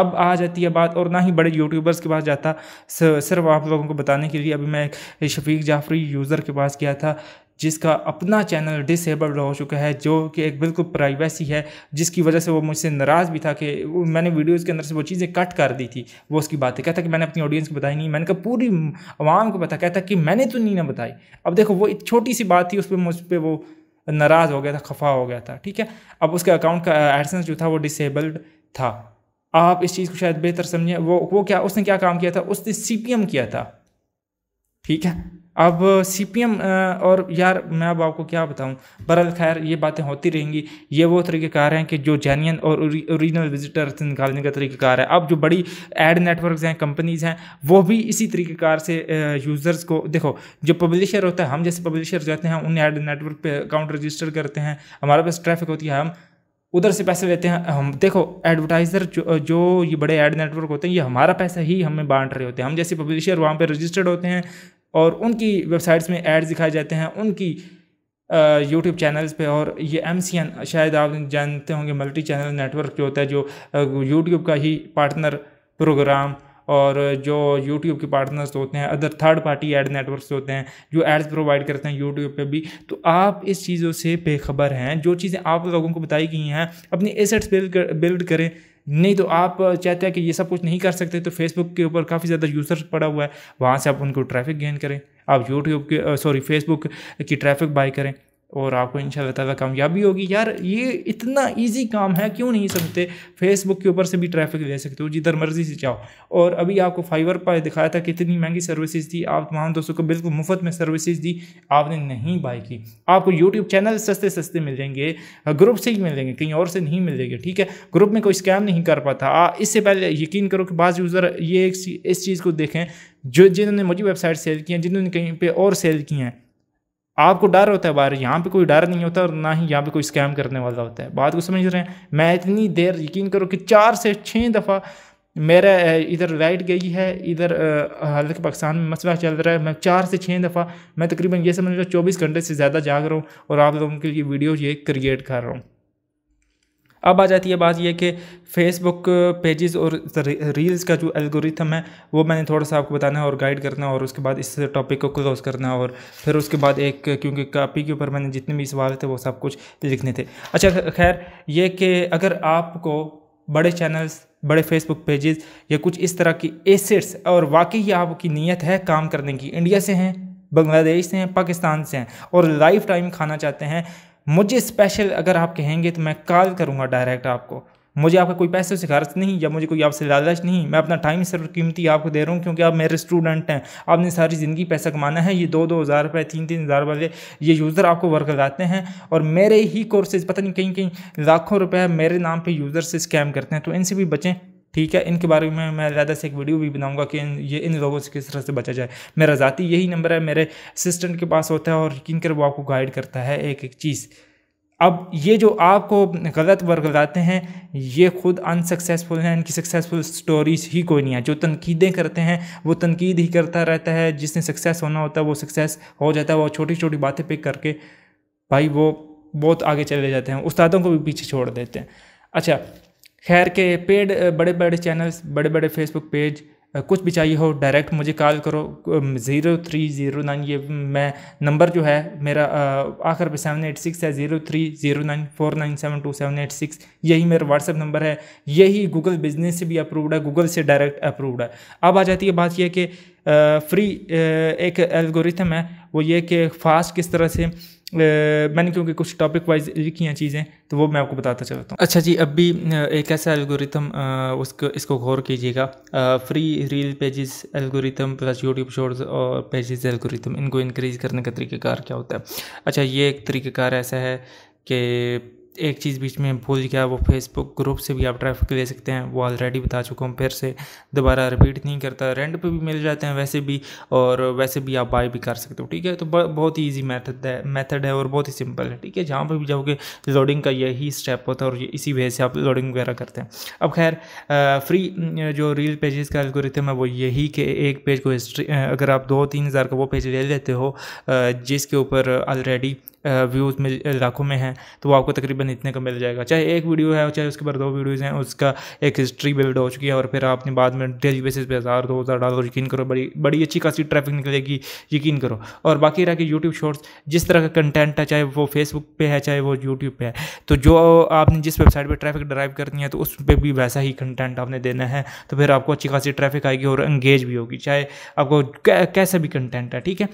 अब आ जाती है बात और ना ही बड़े यूट्यूबर्स के पास जाता सिर्फ आप लोगों को बताने के लिए अभी मैं एक शफीक जाफरी यूज़र के पास गया था जिसका अपना चैनल डिसेबल्ड हो चुका है जो कि एक बिल्कुल प्राइवेसी है जिसकी वजह से वो मुझसे नाराज़ भी था कि मैंने वीडियोस के अंदर से वो चीज़ें कट कर दी थी वो उसकी बातें कहता कि मैंने अपनी ऑडियंस को बताई नहीं मैंने कहा पूरी आवाम को पता कहता कि मैंने तो नहीं ना बताई अब देखो वो एक छोटी सी बात थी उस पर मुझ पर वो नाराज़ हो गया था खफा हो गया था ठीक है अब उसके अकाउंट का एडसेंस जो था वो डिसेबल्ड था आप इस चीज़ को शायद बेहतर समझें वो वो क्या उसने क्या काम किया था उसने सी किया था ठीक है अब सीपीएम और यार मैं अब आपको क्या बताऊँ बरल खैर ये बातें होती रहेंगी ये वो तरीक़ेकार हैं कि जो जैनियन और ओरिजिनल विजिटर से निकालने का तरीक़ेकार है अब जो बड़ी एड नेटवर्क हैं कंपनीज़ हैं वो भी इसी तरीक़ेकार से यूज़र्स को देखो जो पब्लिशर होता है हम जैसे पब्लिशर जाते हैं उन एड नेटवर्क पर अकाउंट रजिस्टर करते हैं हमारे पास ट्रैफिक होती है हम उधर से पैसे लेते हैं हम देखो एडवर्टाइज़र जो जो ये बड़े एड नेटवर्क होते हैं ये हमारा पैसा ही हमें बांट रहे होते हैं हम जैसे पब्लिशर वहाँ पे रजिस्टर्ड होते हैं और उनकी वेबसाइट्स में एड्स दिखाए जाते हैं उनकी यूट्यूब चैनल्स पे और ये एम सी एन शायद आप जानते होंगे मल्टी चैनल नेटवर्क जो होता है जो यूट्यूब का ही पार्टनर प्रोग्राम और जो यूट्यूब के पार्टनर्स होते हैं other third party ad networks होते हैं जो एड्स प्रोवाइड करते हैं यूट्यूब पे भी तो आप इस चीज़ों से बेखबर हैं जो चीज़ें आप लोगों को बताई गई हैं अपनी एसेट्स बिल्ड कर बिल्ड करें नहीं तो आप चाहते हैं कि ये सब कुछ नहीं कर सकते तो फेसबुक के ऊपर काफ़ी ज़्यादा यूज़र्स पड़ा हुआ है वहाँ से आप उनको ट्रैफिक गेन करें आप यूट्यूब के सॉरी फेसबुक की ट्रैफिक बाई करें और आपको इन शाला कामयाबी होगी यार ये इतना ईजी काम है क्यों नहीं समझते फेसबुक के ऊपर से भी ट्रैफिक ले सकते हो जिधर मर्जी से जाओ और अभी आपको फाइवर पर दिखाया था कितनी महंगी सर्विसेज थी आप तमाम दोस्तों को बिल्कुल मुफ्त में सर्विसेज दी आपने नहीं बाई की आपको यूट्यूब चैनल सस्ते सस्ते मिल जाएंगे ग्रुप से ही मिल जाएंगे कहीं और से नहीं मिल जाएंगे ठीक है ग्रुप में कोई स्कैम नहीं कर पाता इससे पहले यकीन करो कि बाज़ यूज़र ये इस चीज़ को देखें जो जिन्होंने मुझे वेबसाइट सेल की हैं जिन्होंने कहीं पर और सेल किए हैं आपको डर होता है बाहर यहाँ पे कोई डर नहीं होता और ना ही यहाँ पे कोई स्कैम करने वाला होता है बात को समझ रहे हैं मैं इतनी देर यकीन करो कि चार से छः दफ़ा मेरा इधर लाइट गई है इधर हालांकि पाकिस्तान में मसला चल रहा है मैं चार से छः दफ़ा मैं तकरीबन ये समझ रहा हूँ चौबीस घंटे से ज़्यादा जाग रहा हूँ और आप लोगों के लिए वीडियो ये क्रिएट कर रहा हूँ अब आ जाती है बात यह कि फेसबुक पेजेस और रील्स का जो एल्गोरिथम है वो मैंने थोड़ा सा आपको बताना है और गाइड करना है और उसके बाद इस टॉपिक को क्लोज करना है और फिर उसके बाद एक क्योंकि कापी के ऊपर मैंने जितने भी सवाल थे वो सब कुछ लिखने थे अच्छा खैर ये कि अगर आपको बड़े चैनल्स बड़े फेसबुक पेजेस या कुछ इस तरह की एसेट्स और वाकई ही आपकी नीयत है काम करने की इंडिया से हैं बांग्लादेश से हैं पाकिस्तान से हैं और लाइफ टाइम खाना चाहते हैं मुझे स्पेशल अगर आप कहेंगे तो मैं कॉल करूँगा डायरेक्ट आपको मुझे आपका कोई पैसे से खर्च नहीं या मुझे कोई आपसे लालच नहीं मैं अपना टाइम सिर्फ कीमती आपको दे रहा हूँ क्योंकि आप मेरे स्टूडेंट हैं आपने सारी ज़िंदगी पैसा कमाना है ये दो दो हज़ार रुपये तीन तीन हज़ार वाले ये यूज़र आपको वर्क लाते हैं और मेरे ही कोर्सेज पता नहीं कहीं कहीं लाखों रुपये मेरे नाम पर यूज़र से स्कैम करते हैं तो इनसे भी बचें ठीक है इनके बारे में मैं ज़्यादा से एक वीडियो भी बनाऊंगा कि इन ये इन लोगों से किस तरह से बचा जाए मेरा ज़ाती यही नंबर है मेरे असिस्टेंट के पास होता है और यकीन कर वो आपको गाइड करता है एक एक चीज़ अब ये जो आपको गलत बरगलाते हैं ये खुद अनसक्सेसफुल हैं इनकी सक्सेसफुल स्टोरीज़ ही कोई नहीं है जो तनकीदें करते हैं वो तनकीद ही करता रहता है जिसने सक्सेस होना होता है वो सक्सेस हो जाता है वो छोटी छोटी बातें पिक करके भाई वो बहुत आगे चले जाते हैं उस्तादों को भी पीछे छोड़ देते हैं अच्छा खैर के पेड बड़े बड़े चैनल्स बड़े बड़े फेसबुक पेज कुछ भी चाहिए हो डायरेक्ट मुझे कॉल करो ज़ीरो थ्री ज़ीरो नाइन ये मैं नंबर जो है मेरा आखिर पे सेवन एट सिक्स है zero three zero nine four nine seven two seven eight six यही मेरा व्हाट्सअप नंबर है यही गूगल बिजनेस से भी अप्रूव्ड है गूगल से डायरेक्ट अप्रूव्ड है अब आ जाती है बात यह कि फ्री एक एल्गोरिथम है वो ये कि फ़ास्ट किस तरह से मैंने क्योंकि कुछ टॉपिक वाइज लिखी हैं चीज़ें तो वो मैं आपको बताता चलता हूँ अच्छा जी अभी एक ऐसा एल्गोरिथम उसको इसको गौर कीजिएगा free reel pages algorithm plus YouTube shorts और पेजेस एल्गोरिथम इनको इंक्रीज़ करने का तरीक़ेकार क्या होता है अच्छा ये एक तरीक़ेकार ऐसा है कि एक चीज़ बीच में भूल गया वो फेसबुक ग्रुप से भी आप ट्रैफिक ले सकते हैं वो ऑलरेडी बता चुका हूँ फिर से दोबारा रिपीट नहीं करता रेंट पे भी मिल जाते हैं वैसे भी और वैसे भी आप बाय भी कर सकते हो ठीक है तो बहुत ही ईजी मैथड है मैथड है और बहुत ही सिंपल है ठीक है जहाँ पर भी जाओगे लोडिंग का यही स्टेप होता है और इसी वजह से आप लोडिंग वगैरह करते हैं अब खैर फ्री जो रील पेजेस का एल्गोरिथम है वो यही कि एक पेज को अगर आप दो तीन हज़ार का वो पेज ले लेते हो जिसके ऊपर ऑलरेडी व्यूज़ में लाखों में हैं तो वो आपको तकरीबन इतने का मिल जाएगा चाहे एक वीडियो है चाहे उसके बाद दो वीडियोज़ हैं उसका एक हिस्ट्री बिल्ड हो चुकी है और फिर आपने बाद में डेली बेसिस पे हज़ार दो हज़ार डालो यकीन करो बड़ी बड़ी अच्छी खासी ट्रैफिक निकलेगी यकीन करो और बाकी रहा कि यूट्यूब शॉर्ट्स जिस तरह का कंटेंट है चाहे वो फेसबुक पर है चाहे वो यूट्यूब पर है तो जो आपने जिस वेबसाइट पर ट्रैफिक ड्राइव करनी है तो उस पर भी वैसा ही कंटेंट आपने देना है तो फिर आपको अच्छी खासी ट्रैफिक आएगी और एंगेज भी होगी चाहे आपको कैसा भी कंटेंट है ठीक है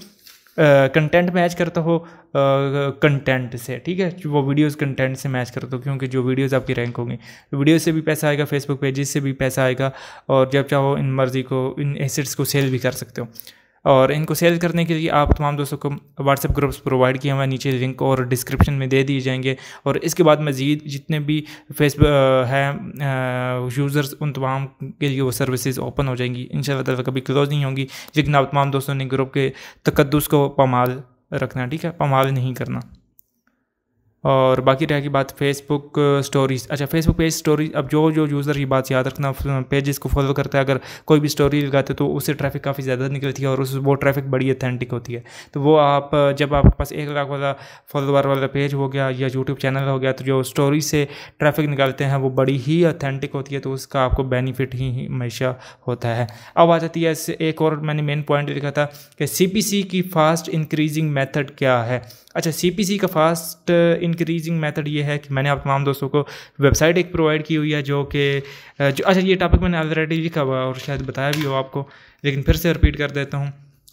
कंटेंट मैच करता हो कंटेंट से ठीक है वो वीडियोस कंटेंट से मैच करता हो क्योंकि जो वीडियोस आपकी रैंक होंगे वीडियो से भी पैसा आएगा फेसबुक पेजेस से भी पैसा आएगा और जब चाहो इन मर्जी को इन एसेट्स को सेल भी कर सकते हो और इनको सेल करने के लिए आप तमाम दोस्तों को व्हाट्सएप ग्रुप्स प्रोवाइड किए हुए नीचे लिंक और डिस्क्रिप्शन में दे दिए जाएंगे और इसके बाद मज़ीद जितने भी फेसबुक हैं यूज़र्स उन तमाम के लिए वो सर्विसेज ओपन हो जाएंगी इन शाला कभी क्लोज नहीं होंगी लेकिन आप तमाम दोस्तों ने ग्रुप के तकदस को पमाल रखना ठीक है पमाल नहीं करना और बाकी रह की बात फेसबुक स्टोरीज़ uh, अच्छा फेसबुक पेज स्टोरी अब जो जो यूज़र की बात याद रखना पेजेस uh, को फॉलो करता है अगर कोई भी स्टोरी लगाते तो उससे ट्रैफिक काफ़ी ज़्यादा निकलती है और उस वो ट्रैफिक बड़ी अथेंटिक होती है तो वो आप uh, जब आपके पास एक लाख वाला फॉलोअर वाला पेज हो गया या यूट्यूब चैनल हो गया तो जो स्टोरी से ट्रैफिक निकालते हैं वो बड़ी ही अथेंटिक होती है तो उसका आपको बेनिफिट ही हमेशा होता है अब आ जाती है एक और मैंने मेन पॉइंट लिखा था कि सी की फास्ट इंक्रीजिंग मैथड क्या है अच्छा सी का फास्ट इंक्रीजिंग मेथड ये है कि मैंने आप तमाम दोस्तों को वेबसाइट एक प्रोवाइड की हुई है जो कि uh, जो अच्छा ये टॉपिक मैंने ऑलरेडी लिखा हुआ और शायद बताया भी हो आपको लेकिन फिर से रिपीट कर देता हूँ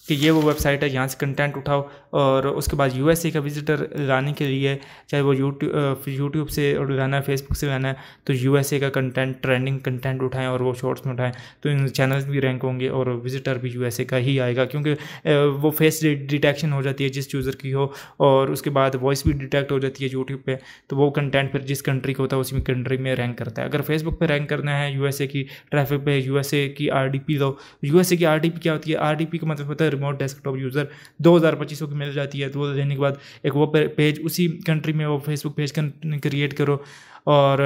कि ये वो वेबसाइट है यहाँ से कंटेंट उठाओ और उसके बाद यू का विजिटर लाने के लिए चाहे वो यूट्यूब यूट्यूब से और लाना है फेसबुक से लाना है तो यू का कंटेंट ट्रेंडिंग कंटेंट उठाएं और वो शॉर्ट्स में उठाएं तो इन चैनल्स भी रैंक होंगे और विजिटर भी यू का ही आएगा क्योंकि वो फेस डिटेक्शन हो जाती है जिस यूज़र की हो और उसके बाद वॉइस भी डिटेक्ट हो जाती है यूट्यूब पर तो वो कंटेंट फिर जिस कंट्री का होता है उसी कंट्री में रैंक करता है अगर फेसबुक पर रैंक करना है यू की ट्रैफिक पर यूएसए की आर लो यूएसए की आर क्या होती है आर का मतलब होता है रिमोट डेस्कटॉप यूज़र दो हज़ार पच्चीस की मिल जाती है दो तो हज़ार देने के बाद एक वो पेज उसी कंट्री में वो फेसबुक पेज क्रिएट करो और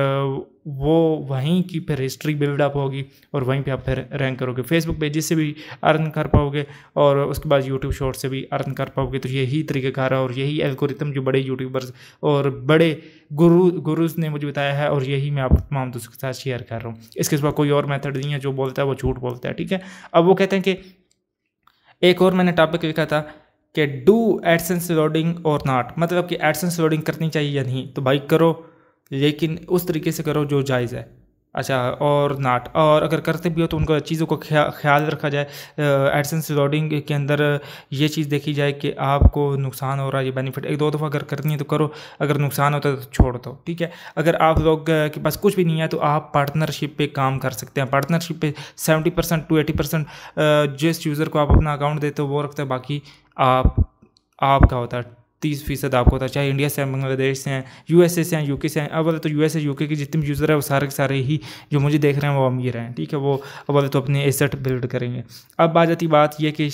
वो वहीं की फिर हिस्ट्री बिल्डअप होगी और वहीं पे आप फिर रैंक करोगे फेसबुक पेज से भी अर्न कर पाओगे और उसके बाद यूट्यूब शॉर्ट से भी अर्न कर पाओगे तो यही है और यही एल्गोरिथम जो बड़े यूट्यूबर्स और बड़े गुरु गुरुज ने मुझे बताया है और यही मैं आप तमाम दोस्तों के साथ शेयर कर रहा हूँ इसके सिवा कोई और मेथड नहीं है जो बोलता है वो झूठ बोलता है ठीक है अब वो कहते हैं कि एक और मैंने टॉपिक लिखा था कि डू एडसेंस लोडिंग और नॉट मतलब कि एडसेंस लोडिंग करनी चाहिए या नहीं तो भाई करो लेकिन उस तरीके से करो जो जायज़ है अच्छा और नाट और अगर करते भी हो तो उनको चीज़ों को ख्या, ख्याल रखा जाए एडसेंस रिकॉर्डिंग के अंदर ये चीज़ देखी जाए कि आपको नुकसान हो रहा है ये बेनिफिट एक दो दफ़ा अगर करनी है तो करो अगर नुकसान होता है तो छोड़ दो ठीक है अगर आप लोग के पास कुछ भी नहीं है तो आप पार्टनरशिप पर काम कर सकते हैं पार्टनरशिप पर seventy percent to eighty percent जिस यूज़र को आप अपना अकाउंट देते हो वो रखते हैं बाकी आप आपका होता है तीस फीसद आपको होता है चाहे इंडिया से हैं बांग्लादेश से हैं ए से हैं यूके से हैं अब तो यू एस यूके के जितने भी यूज़र है वो सारे के सारे ही जो मुझे देख रहे हैं वो अमीर हैं ठीक है वो अब तो अपने एसेट बिल्ड करेंगे अब आ जाती बात यह कि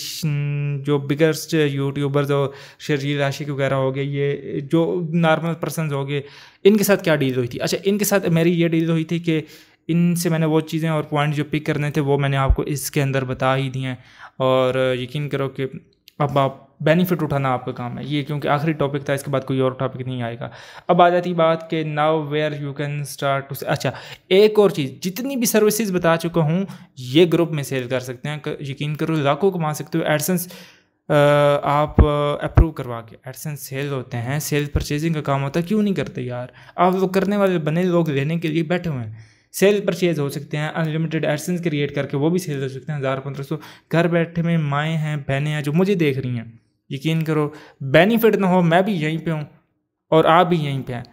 जो बिगेस्ट यूट्यूबर्स और शरीर राशि वगैरह हो गए ये जो नॉर्मल पर्सन हो गए इनके साथ क्या डील हुई थी अच्छा इनके साथ मेरी ये डील हुई थी कि इनसे मैंने वो चीज़ें और पॉइंट जो पिक करने थे वो मैंने आपको इसके अंदर बता ही दिए हैं और यकीन करो कि अब आप बेनिफिट उठाना आपका काम है ये क्योंकि आखिरी टॉपिक था इसके बाद कोई और टॉपिक नहीं आएगा अब आ जाती बात कि now where you can start to अच्छा एक और चीज़ जितनी भी सर्विसेज बता चुका हूँ ये ग्रुप में सेल कर सकते हैं यकीन करो लाखों कमा सकते हो एडसेंस आप अप्रूव करवा के एडसेंस सेल होते हैं सेल परचेजिंग का काम होता है क्यों नहीं करते यार आप लोग करने वाले बने लोग लेने के लिए बैठे हुए हैं सेल परचेज हो सकते हैं अनलिमिटेड एडसेंस क्रिएट करके वो भी सेल हो सकते हैं हज़ार पंद्रह सौ घर बैठे में माएँ हैं बहनें हैं जो मुझे देख रही हैं यकीन करो बेनिफिट ना हो मैं भी यहीं पे हूँ और आप भी यहीं पे हैं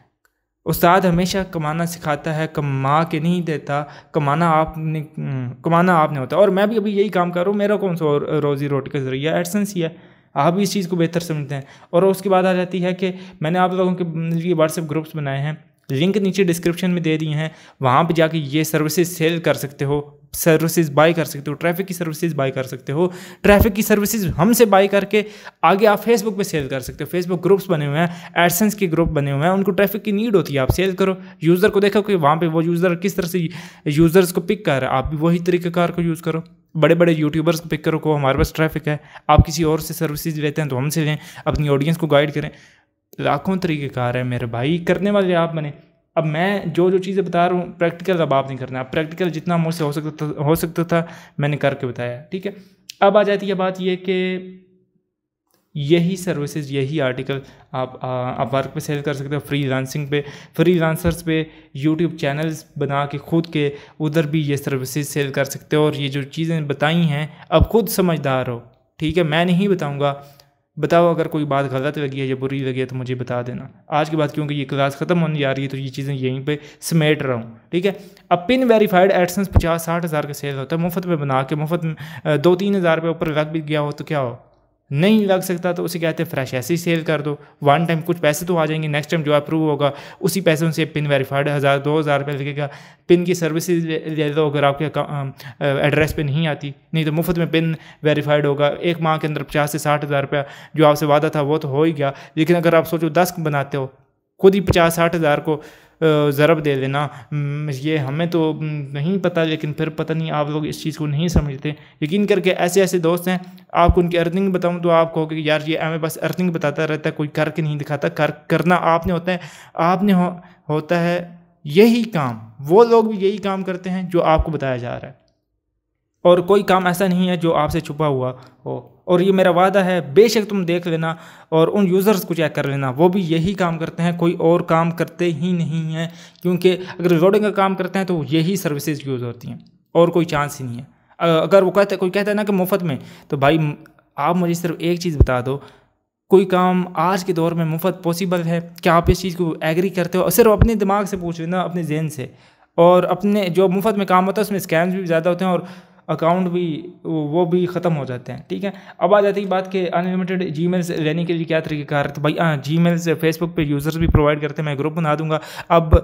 उस्ताद हमेशा कमाना सिखाता है कमा के नहीं देता कमाना आपने हम्म, कमाना आपने होता है और मैं भी अभी यही काम कर रहा हूँ मेरा कौन सा रोज़ी रोटी का ज़रिया एडसेंस ही है आप भी इस चीज़ को बेहतर समझते हैं और उसके बाद आ जाती है कि मैंने आप लोगों के लिए व्हाट्सएप ग्रुप्स बनाए हैं लिंक नीचे डिस्क्रिप्शन में दे दिए हैं वहाँ पर जाके ये सर्विसेज सेल कर सकते हो सर्विसेज बाय कर सकते हो ट्रैफिक की सर्विसेज बाय कर सकते हो ट्रैफिक की सर्विसेज हमसे बाय करके आगे आप फेसबुक पे सेल कर सकते हो फेसबुक ग्रुप्स बने हुए हैं एडसेंस के ग्रुप बने हुए हैं उनको ट्रैफिक की नीड होती है आप सेल करो यूज़र को देखो कि वहाँ पे वो यूज़र किस तरह से यूज़र्स को पिक कर रहा है आप भी वही तरीक़ेकार को यूज़ करो बड़े बड़े यूट्यूबर्स को पिक करो को हमारे पास ट्रैफिक है आप किसी और से सर्विसेज लेते हैं तो हमसे लें अपनी ऑडियंस को गाइड करें लाखों तरीके कार है मेरे भाई करने वाले आप बने अब मैं जो जो चीज़ें बता रहा हूँ प्रैक्टिकल अब आप नहीं करना आप प्रैक्टिकल जितना मुझसे हो सकता था हो सकता था मैंने करके बताया ठीक है अब आ जाती है बात यह कि यही सर्विसेज यही आर्टिकल आप आप वर्क पे सेल कर सकते हो फ्री लांसिंग पे फ्री लांसर्स पे यूट्यूब चैनल्स बना के खुद के उधर भी ये सर्विसेज सेल कर सकते हो और ये जो चीज़ें बताई हैं अब खुद समझदार हो ठीक है मैं नहीं बताऊँगा बताओ अगर कोई बात गलत लगी है या बुरी लगी है तो मुझे बता देना आज के बाद क्योंकि ये क्लास खत्म होने जा रही है तो ये चीज़ें यहीं पे समेट रहा हूँ ठीक है अब पिन वेरीफाइड एडसेंस पचास साठ हज़ार का सेल होता है मुफ्त में बना के मुफ्त दो तीन हज़ार रुपये ऊपर लग भी गया हो तो क्या हो नहीं लग सकता तो उसे कहते हैं फ्रेश ऐसे ही सेल कर दो वन टाइम कुछ पैसे तो आ जाएंगे नेक्स्ट टाइम जो अप्रूव होगा उसी पैसे से पिन वेरीफाइड हज़ार दो हज़ार रुपये लगेगा पिन की सर्विसेज ले लो अगर आपके एड्रेस पे नहीं आती नहीं तो मुफ्त में पिन वेरीफाइड होगा एक माह के अंदर पचास से साठ हज़ार रुपया जो आपसे वादा था वो तो हो ही गया लेकिन अगर आप सोचो दस बनाते हो खुद ही पचास साठ हज़ार को ज़रब दे देना ये हमें तो नहीं पता लेकिन फिर पता नहीं आप लोग इस चीज़ को नहीं समझते यकीन करके ऐसे ऐसे दोस्त हैं आपको उनकी अर्निंग बताऊँ तो आप कहोगे यार ये हमें बस अर्निंग बताता रहता है कोई करके नहीं दिखाता कर करना आपने होता है आपने हो, होता है यही काम वो लोग भी यही काम करते हैं जो आपको बताया जा रहा है और कोई काम ऐसा नहीं है जो आपसे छुपा हुआ हो और ये मेरा वादा है बेशक तुम देख लेना और उन यूज़र्स को चेक कर लेना वो भी यही काम करते हैं कोई और काम करते ही नहीं हैं क्योंकि अगर रिकॉर्डिंग का काम करते हैं तो यही सर्विसेज यूज़ होती हैं और कोई चांस ही नहीं है अगर वो कहते कोई कहता है ना कि मुफ्त में तो भाई आप मुझे सिर्फ एक चीज़ बता दो कोई काम आज के दौर में मुफ्त पॉसिबल है क्या आप इस चीज़ को एग्री करते हो और सिर्फ अपने दिमाग से पूछ लेना अपने जेन से और अपने जो मुफ्त में काम होता है उसमें स्कैम्स भी ज़्यादा होते हैं और अकाउंट भी वो भी ख़त्म हो जाते हैं ठीक है अब आ जाती है बात कि अनलिमिटेड जी मेल्स लेने के लिए क्या तरीक़ेकार तो भाई हाँ जी मेल से फेसबुक पर यूज़र्स भी प्रोवाइड करते हैं मैं ग्रुप बना दूंगा अब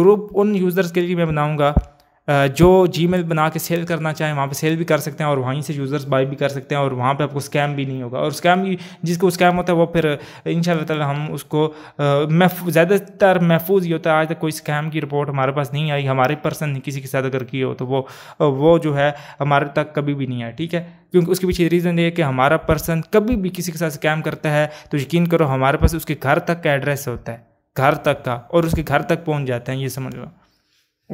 ग्रुप उन यूज़र्स के लिए मैं बनाऊँगा जो जी बना के सेल करना चाहें वहाँ पे सेल भी कर सकते हैं और वहीं से यूज़र्स बाई भी कर सकते हैं और वहाँ पे आपको स्कैम भी नहीं होगा और स्कैम भी जिसको स्कैम होता है वो फिर इन ताला हम उसको ज़्यादातर महफूज ही होता है आज तक कोई स्कैम की रिपोर्ट हमारे पास नहीं आई हमारे पर्सन ने किसी के साथ अगर की हो तो वो वो जो है हमारे तक कभी भी नहीं आया ठीक है क्योंकि उसके पीछे रीज़न ये है कि हमारा पर्सन कभी भी किसी के साथ स्कैम करता है तो यकीन करो हमारे पास उसके घर तक का एड्रेस होता है घर तक का और उसके घर तक पहुँच जाते हैं ये समझ लो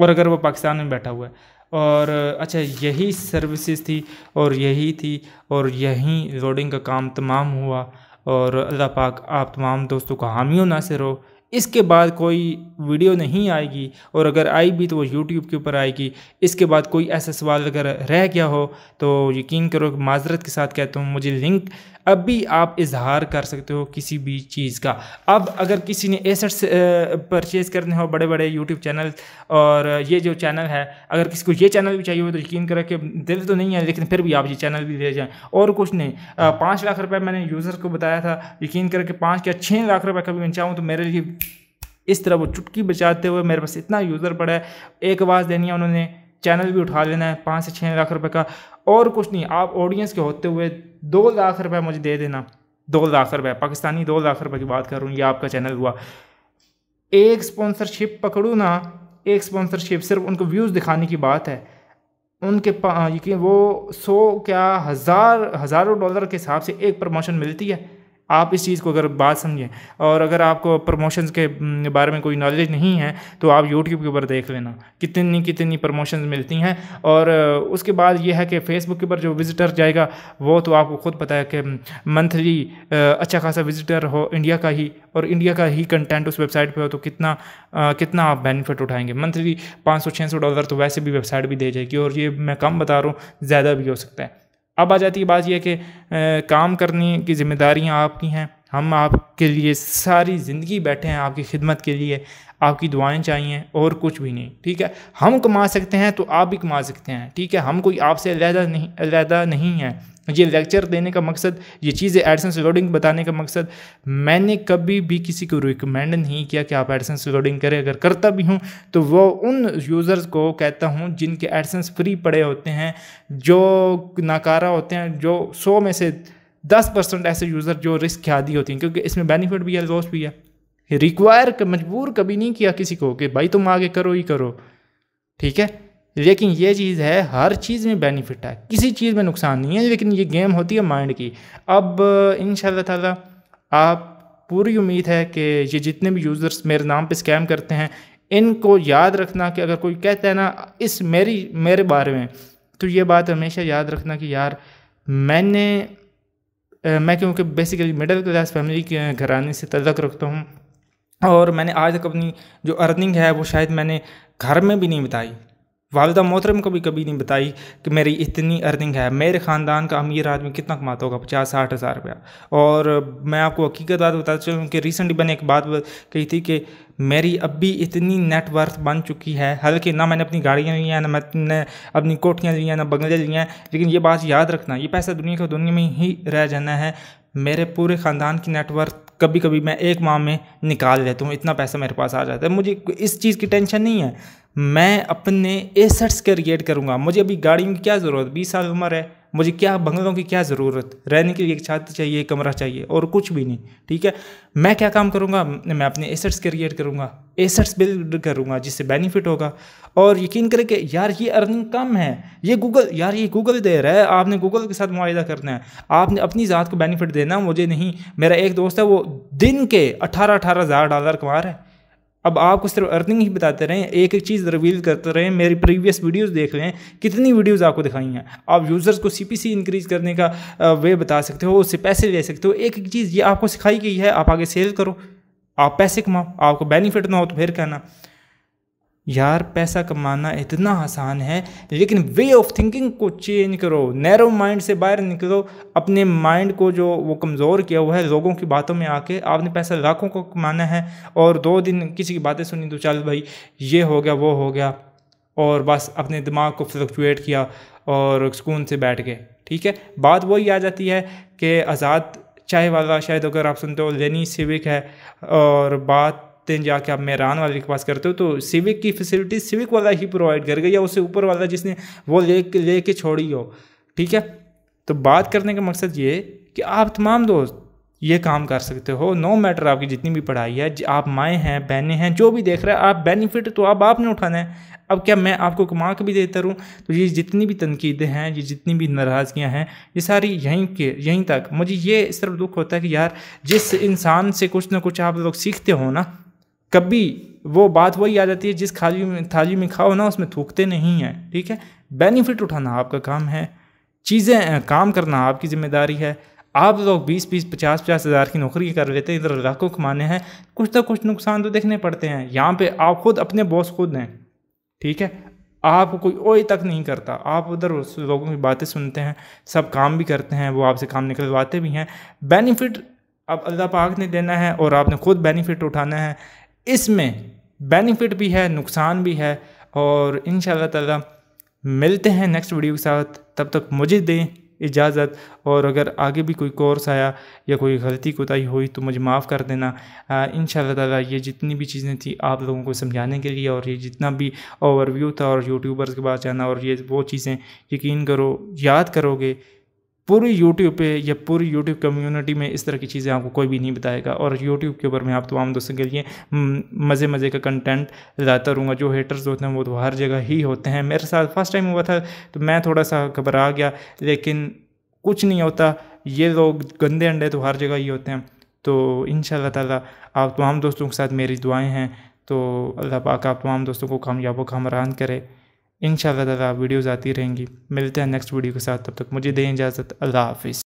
और अगर वो पाकिस्तान में बैठा हुआ है और अच्छा यही सर्विसेज थी और यही थी और यही रोडिंग का काम तमाम हुआ और अल्लाह पाक आप तमाम दोस्तों को हामियों ना से रो इसके बाद कोई वीडियो नहीं आएगी और अगर आई भी तो वो यूट्यूब के ऊपर आएगी इसके बाद कोई ऐसा सवाल अगर रह गया हो तो यकीन करो माजरत के साथ कहता हूँ मुझे लिंक अब भी आप इजहार कर सकते हो किसी भी चीज़ का अब अगर किसी ने एसेट्स परचेज़ करने हो बड़े बड़े यूट्यूब चैनल और ये जो चैनल है अगर किसी को ये चैनल भी चाहिए हो तो यकीन करें कि दिल तो नहीं है लेकिन फिर भी आप ये चैनल भी ले जाएँ और कुछ नहीं पाँच लाख रुपये मैंने यूज़र को बताया था यकीन करें कि पाँच या छः लाख रुपये कभी मैं चाहूँ तो मेरे लिए इस तरह वो चुटकी बचाते हुए मेरे पास इतना यूज़र पड़ा है एक आवाज़ देनी है उन्होंने चैनल भी उठा लेना है पाँच से छः लाख रुपए का और कुछ नहीं आप ऑडियंस के होते हुए दो लाख रुपये मुझे दे देना दो लाख रुपये पाकिस्तानी दो लाख रुपये की बात कर रहा हूँ ये आपका चैनल हुआ एक स्पॉन्सरशिप पकड़ू ना एक स्पॉन्सरशिप सिर्फ उनको व्यूज़ दिखाने की बात है उनके यकीन वो सौ क्या हज़ार हज़ारों डॉलर के हिसाब से एक प्रमोशन मिलती है आप इस चीज़ को अगर बात समझें और अगर आपको प्रमोशंस के हम्म, बारे में कोई नॉलेज नहीं है तो आप यूट्यूब के ऊपर देख लेना कितनी कितनी प्रमोशंस मिलती हैं और उसके बाद ये है कि फेसबुक के ऊपर जो विज़िटर जाएगा वो तो आपको खुद पता है कि मंथली हम्म, अच्छा खासा विज़िटर हो इंडिया का ही और इंडिया का ही कंटेंट उस वेबसाइट पे हो तो कितना आ, कितना आप बेनिफिट उठाएंगे मंथली पाँच सौ छः सौ डॉलर तो वैसे भी वेबसाइट भी दे जाएगी और ये मैं कम बता रहा हूँ ज़्यादा भी हो सकता है अब आ जाती है बात यह कि काम करने की जिम्मेदारियाँ आपकी हैं हम आपके लिए सारी ज़िंदगी बैठे हैं आपकी खिदमत के लिए आपकी दुआएं चाहिए और कुछ भी नहीं ठीक है हम कमा सकते हैं तो आप भी कमा सकते हैं ठीक है हम कोई आपसे अलहदा नहीं अलहदा नहीं है ये लेक्चर देने का मकसद ये चीज़ें एडसेंस रिकॉर्डिंग बताने का मकसद मैंने कभी भी किसी को रिकमेंड नहीं किया कि आप एडसेंस रिकॉर्डिंग करें अगर करता भी हूँ तो वो उन यूज़र्स को कहता हूँ जिनके एडसन्स फ्री पड़े होते हैं जो नाकारा होते हैं जो सौ में से दस परसेंट ऐसे यूज़र जो रिस्क आदि होती हैं क्योंकि इसमें बेनिफिट भी है लॉस भी है रिक्वायर मजबूर कभी नहीं किया किसी को कि भाई तुम आगे करो ही करो ठीक है लेकिन ये चीज़ है हर चीज़ में बेनिफिट है किसी चीज़ में नुकसान नहीं है लेकिन ये गेम होती है माइंड की अब इन ताला आप पूरी उम्मीद है कि ये जितने भी यूज़र्स मेरे नाम पे स्कैम करते हैं इनको याद रखना कि अगर कोई कहता है ना इस मेरी मेरे बारे में तो ये बात हमेशा याद रखना कि यार मैंने मैं क्योंकि बेसिकली मिडिल क्लास फैमिली के घरानी से तलक रखता हूँ और मैंने आज तक अपनी जो अर्निंग है वो शायद मैंने घर में भी नहीं बताई वालदा मोहतरम को भी कभी नहीं बताई कि मेरी इतनी अर्निंग है मेरे ख़ानदान का अमीर आदमी कितना कमाता होगा पचास साठ हज़ार रुपया और मैं आपको हकीकत बात बताता चलूँ कि रिसेंटली मैंने एक बात कही थी कि मेरी अब भी इतनी नेटवर्थ बन चुकी है हल्कि ना मैंने अपनी गाड़ियाँ ली हैं ना मैंने अपनी कोठियाँ ली हैं ना बंगले लिए हैं लेकिन ये बात याद रखना ये पैसा दुनिया को दुनिया में ही रह जाना है मेरे पूरे ख़ानदान की नेटवर्थ कभी कभी मैं एक माह में निकाल लेता हूँ इतना पैसा मेरे पास आ जाता है मुझे इस चीज़ की टेंशन नहीं है मैं अपने एसेट्स क्रिएट करूँगा मुझे अभी गाड़ियों की क्या ज़रूरत बीस साल उम्र है मुझे क्या बंगलों की क्या ज़रूरत रहने के लिए एक छात्र चाहिए कमरा चाहिए और कुछ भी नहीं ठीक है मैं क्या काम करूँगा मैं अपने एसेट्स क्रिएट करूँगा एसेट्स बिल्ड करूँगा जिससे बेनिफिट होगा और यकीन करें कि यार ये अर्निंग कम है ये गूगल यार ये गूगल दे रहा है आपने गूगल के साथ मुआदा करना है आपने अपनी ज़ात को बेनिफिट देना मुझे नहीं मेरा एक दोस्त है वो दिन के अठारह अठारह हज़ार डॉलर कमा रहा है अब आपको सिर्फ अर्निंग ही बताते रहें एक एक चीज़ रिवील करते रहें मेरी प्रीवियस वीडियोस देख लें कितनी वीडियोस आपको दिखाई हैं आप यूज़र्स को सीपीसी इंक्रीज करने का वे बता सकते हो उससे पैसे ले सकते हो एक एक चीज़ ये आपको सिखाई गई है आप आगे सेल करो आप पैसे कमाओ आपको बेनिफिट ना हो तो फिर कहना यार पैसा कमाना इतना आसान है लेकिन वे ऑफ थिंकिंग को चेंज करो नैरो माइंड से बाहर निकलो अपने माइंड को जो वो कमज़ोर किया हुआ है लोगों की बातों में आके आपने पैसा लाखों को कमाना है और दो दिन किसी की बातें सुनी तो चल भाई ये हो गया वो हो गया और बस अपने दिमाग को फ्लक्चुएट किया और सुकून से बैठ गए ठीक है बात वही आ जाती है कि आज़ाद चाय वाला शायद अगर आप सुनते हो लेनी सिविक है और बात दिन जाके आप मेहरान वाले के पास करते हो तो सिविक की फैसिलिटी सिविक वाला ही प्रोवाइड करेगा या उससे ऊपर वाला जिसने वो ले ले के छोड़ी हो ठीक है तो बात करने का मकसद ये कि आप तमाम दोस्त ये काम कर सकते हो नो मैटर आपकी जितनी भी पढ़ाई है आप माएँ हैं बहनें हैं जो भी देख रहे हैं आप बेनिफिट तो आप आपने उठाना है अब क्या मैं आपको कमा के भी देता रहूँ तो ये जितनी भी तनकीदें हैं ये जितनी भी नाराज़गियाँ हैं ये सारी यहीं के यहीं तक मुझे ये सिर्फ दुख होता है कि यार जिस इंसान से कुछ ना कुछ आप लोग सीखते हो ना कभी वो बात वही आ जाती है जिस खाली में थाली में खाओ ना उसमें थूकते नहीं हैं ठीक है बेनिफिट उठाना आपका काम है चीज़ें काम करना आपकी ज़िम्मेदारी है आप लोग बीस बीस पचास पचास हज़ार की नौकरी कर लेते हैं इधर लाखों कमाने हैं कुछ ना तो कुछ नुकसान तो देखने पड़ते हैं यहाँ पे आप खुद अपने बॉस खुद हैं ठीक है आप कोई ओए तक नहीं करता आप उधर लोगों की बातें सुनते हैं सब काम भी करते हैं वो आपसे काम निकलवाते भी हैं बेनिफिट अब अल्लाह पाक ने देना है और आपने खुद बेनिफिट उठाना है इसमें बेनिफिट भी है नुकसान भी है और इन ताला मिलते हैं नेक्स्ट वीडियो के साथ तब तक मुझे दें इजाज़त और अगर आगे भी कोई कोर्स आया या कोई गलती कोताही हुई तो मुझे माफ़ कर देना इन ताला ये जितनी भी चीज़ें थी आप लोगों को समझाने के लिए और ये जितना भी ओवरव्यू था और यूट्यूबर्स के पास जाना और ये वो चीज़ें यकीन करो याद करोगे पूरी यूट्यूब पे या पूरी यूट्यूब कम्युनिटी में इस तरह की चीज़ें आपको कोई भी नहीं बताएगा और यूट्यूब के ऊपर मैं आप तमाम दोस्तों के लिए हम्म, मज़े मज़े का कंटेंट लाता रहूँगा जो हेटर्स होते हैं वो तो हर जगह ही होते हैं मेरे साथ फर्स्ट टाइम हुआ था तो मैं थोड़ा सा घबरा गया लेकिन कुछ नहीं होता ये लोग गंदे अंडे तो हर जगह ही होते हैं तो इन ताला आप तमाम दोस्तों के साथ मेरी दुआएँ हैं तो अल्लाह पाक आप तमाम दोस्तों को कामयाब व कामरान करे इन वीडियोज़ आती रहेंगी मिलते हैं नेक्स्ट वीडियो के साथ तब तक मुझे दें इजाज़त अल्लाह हाफिज़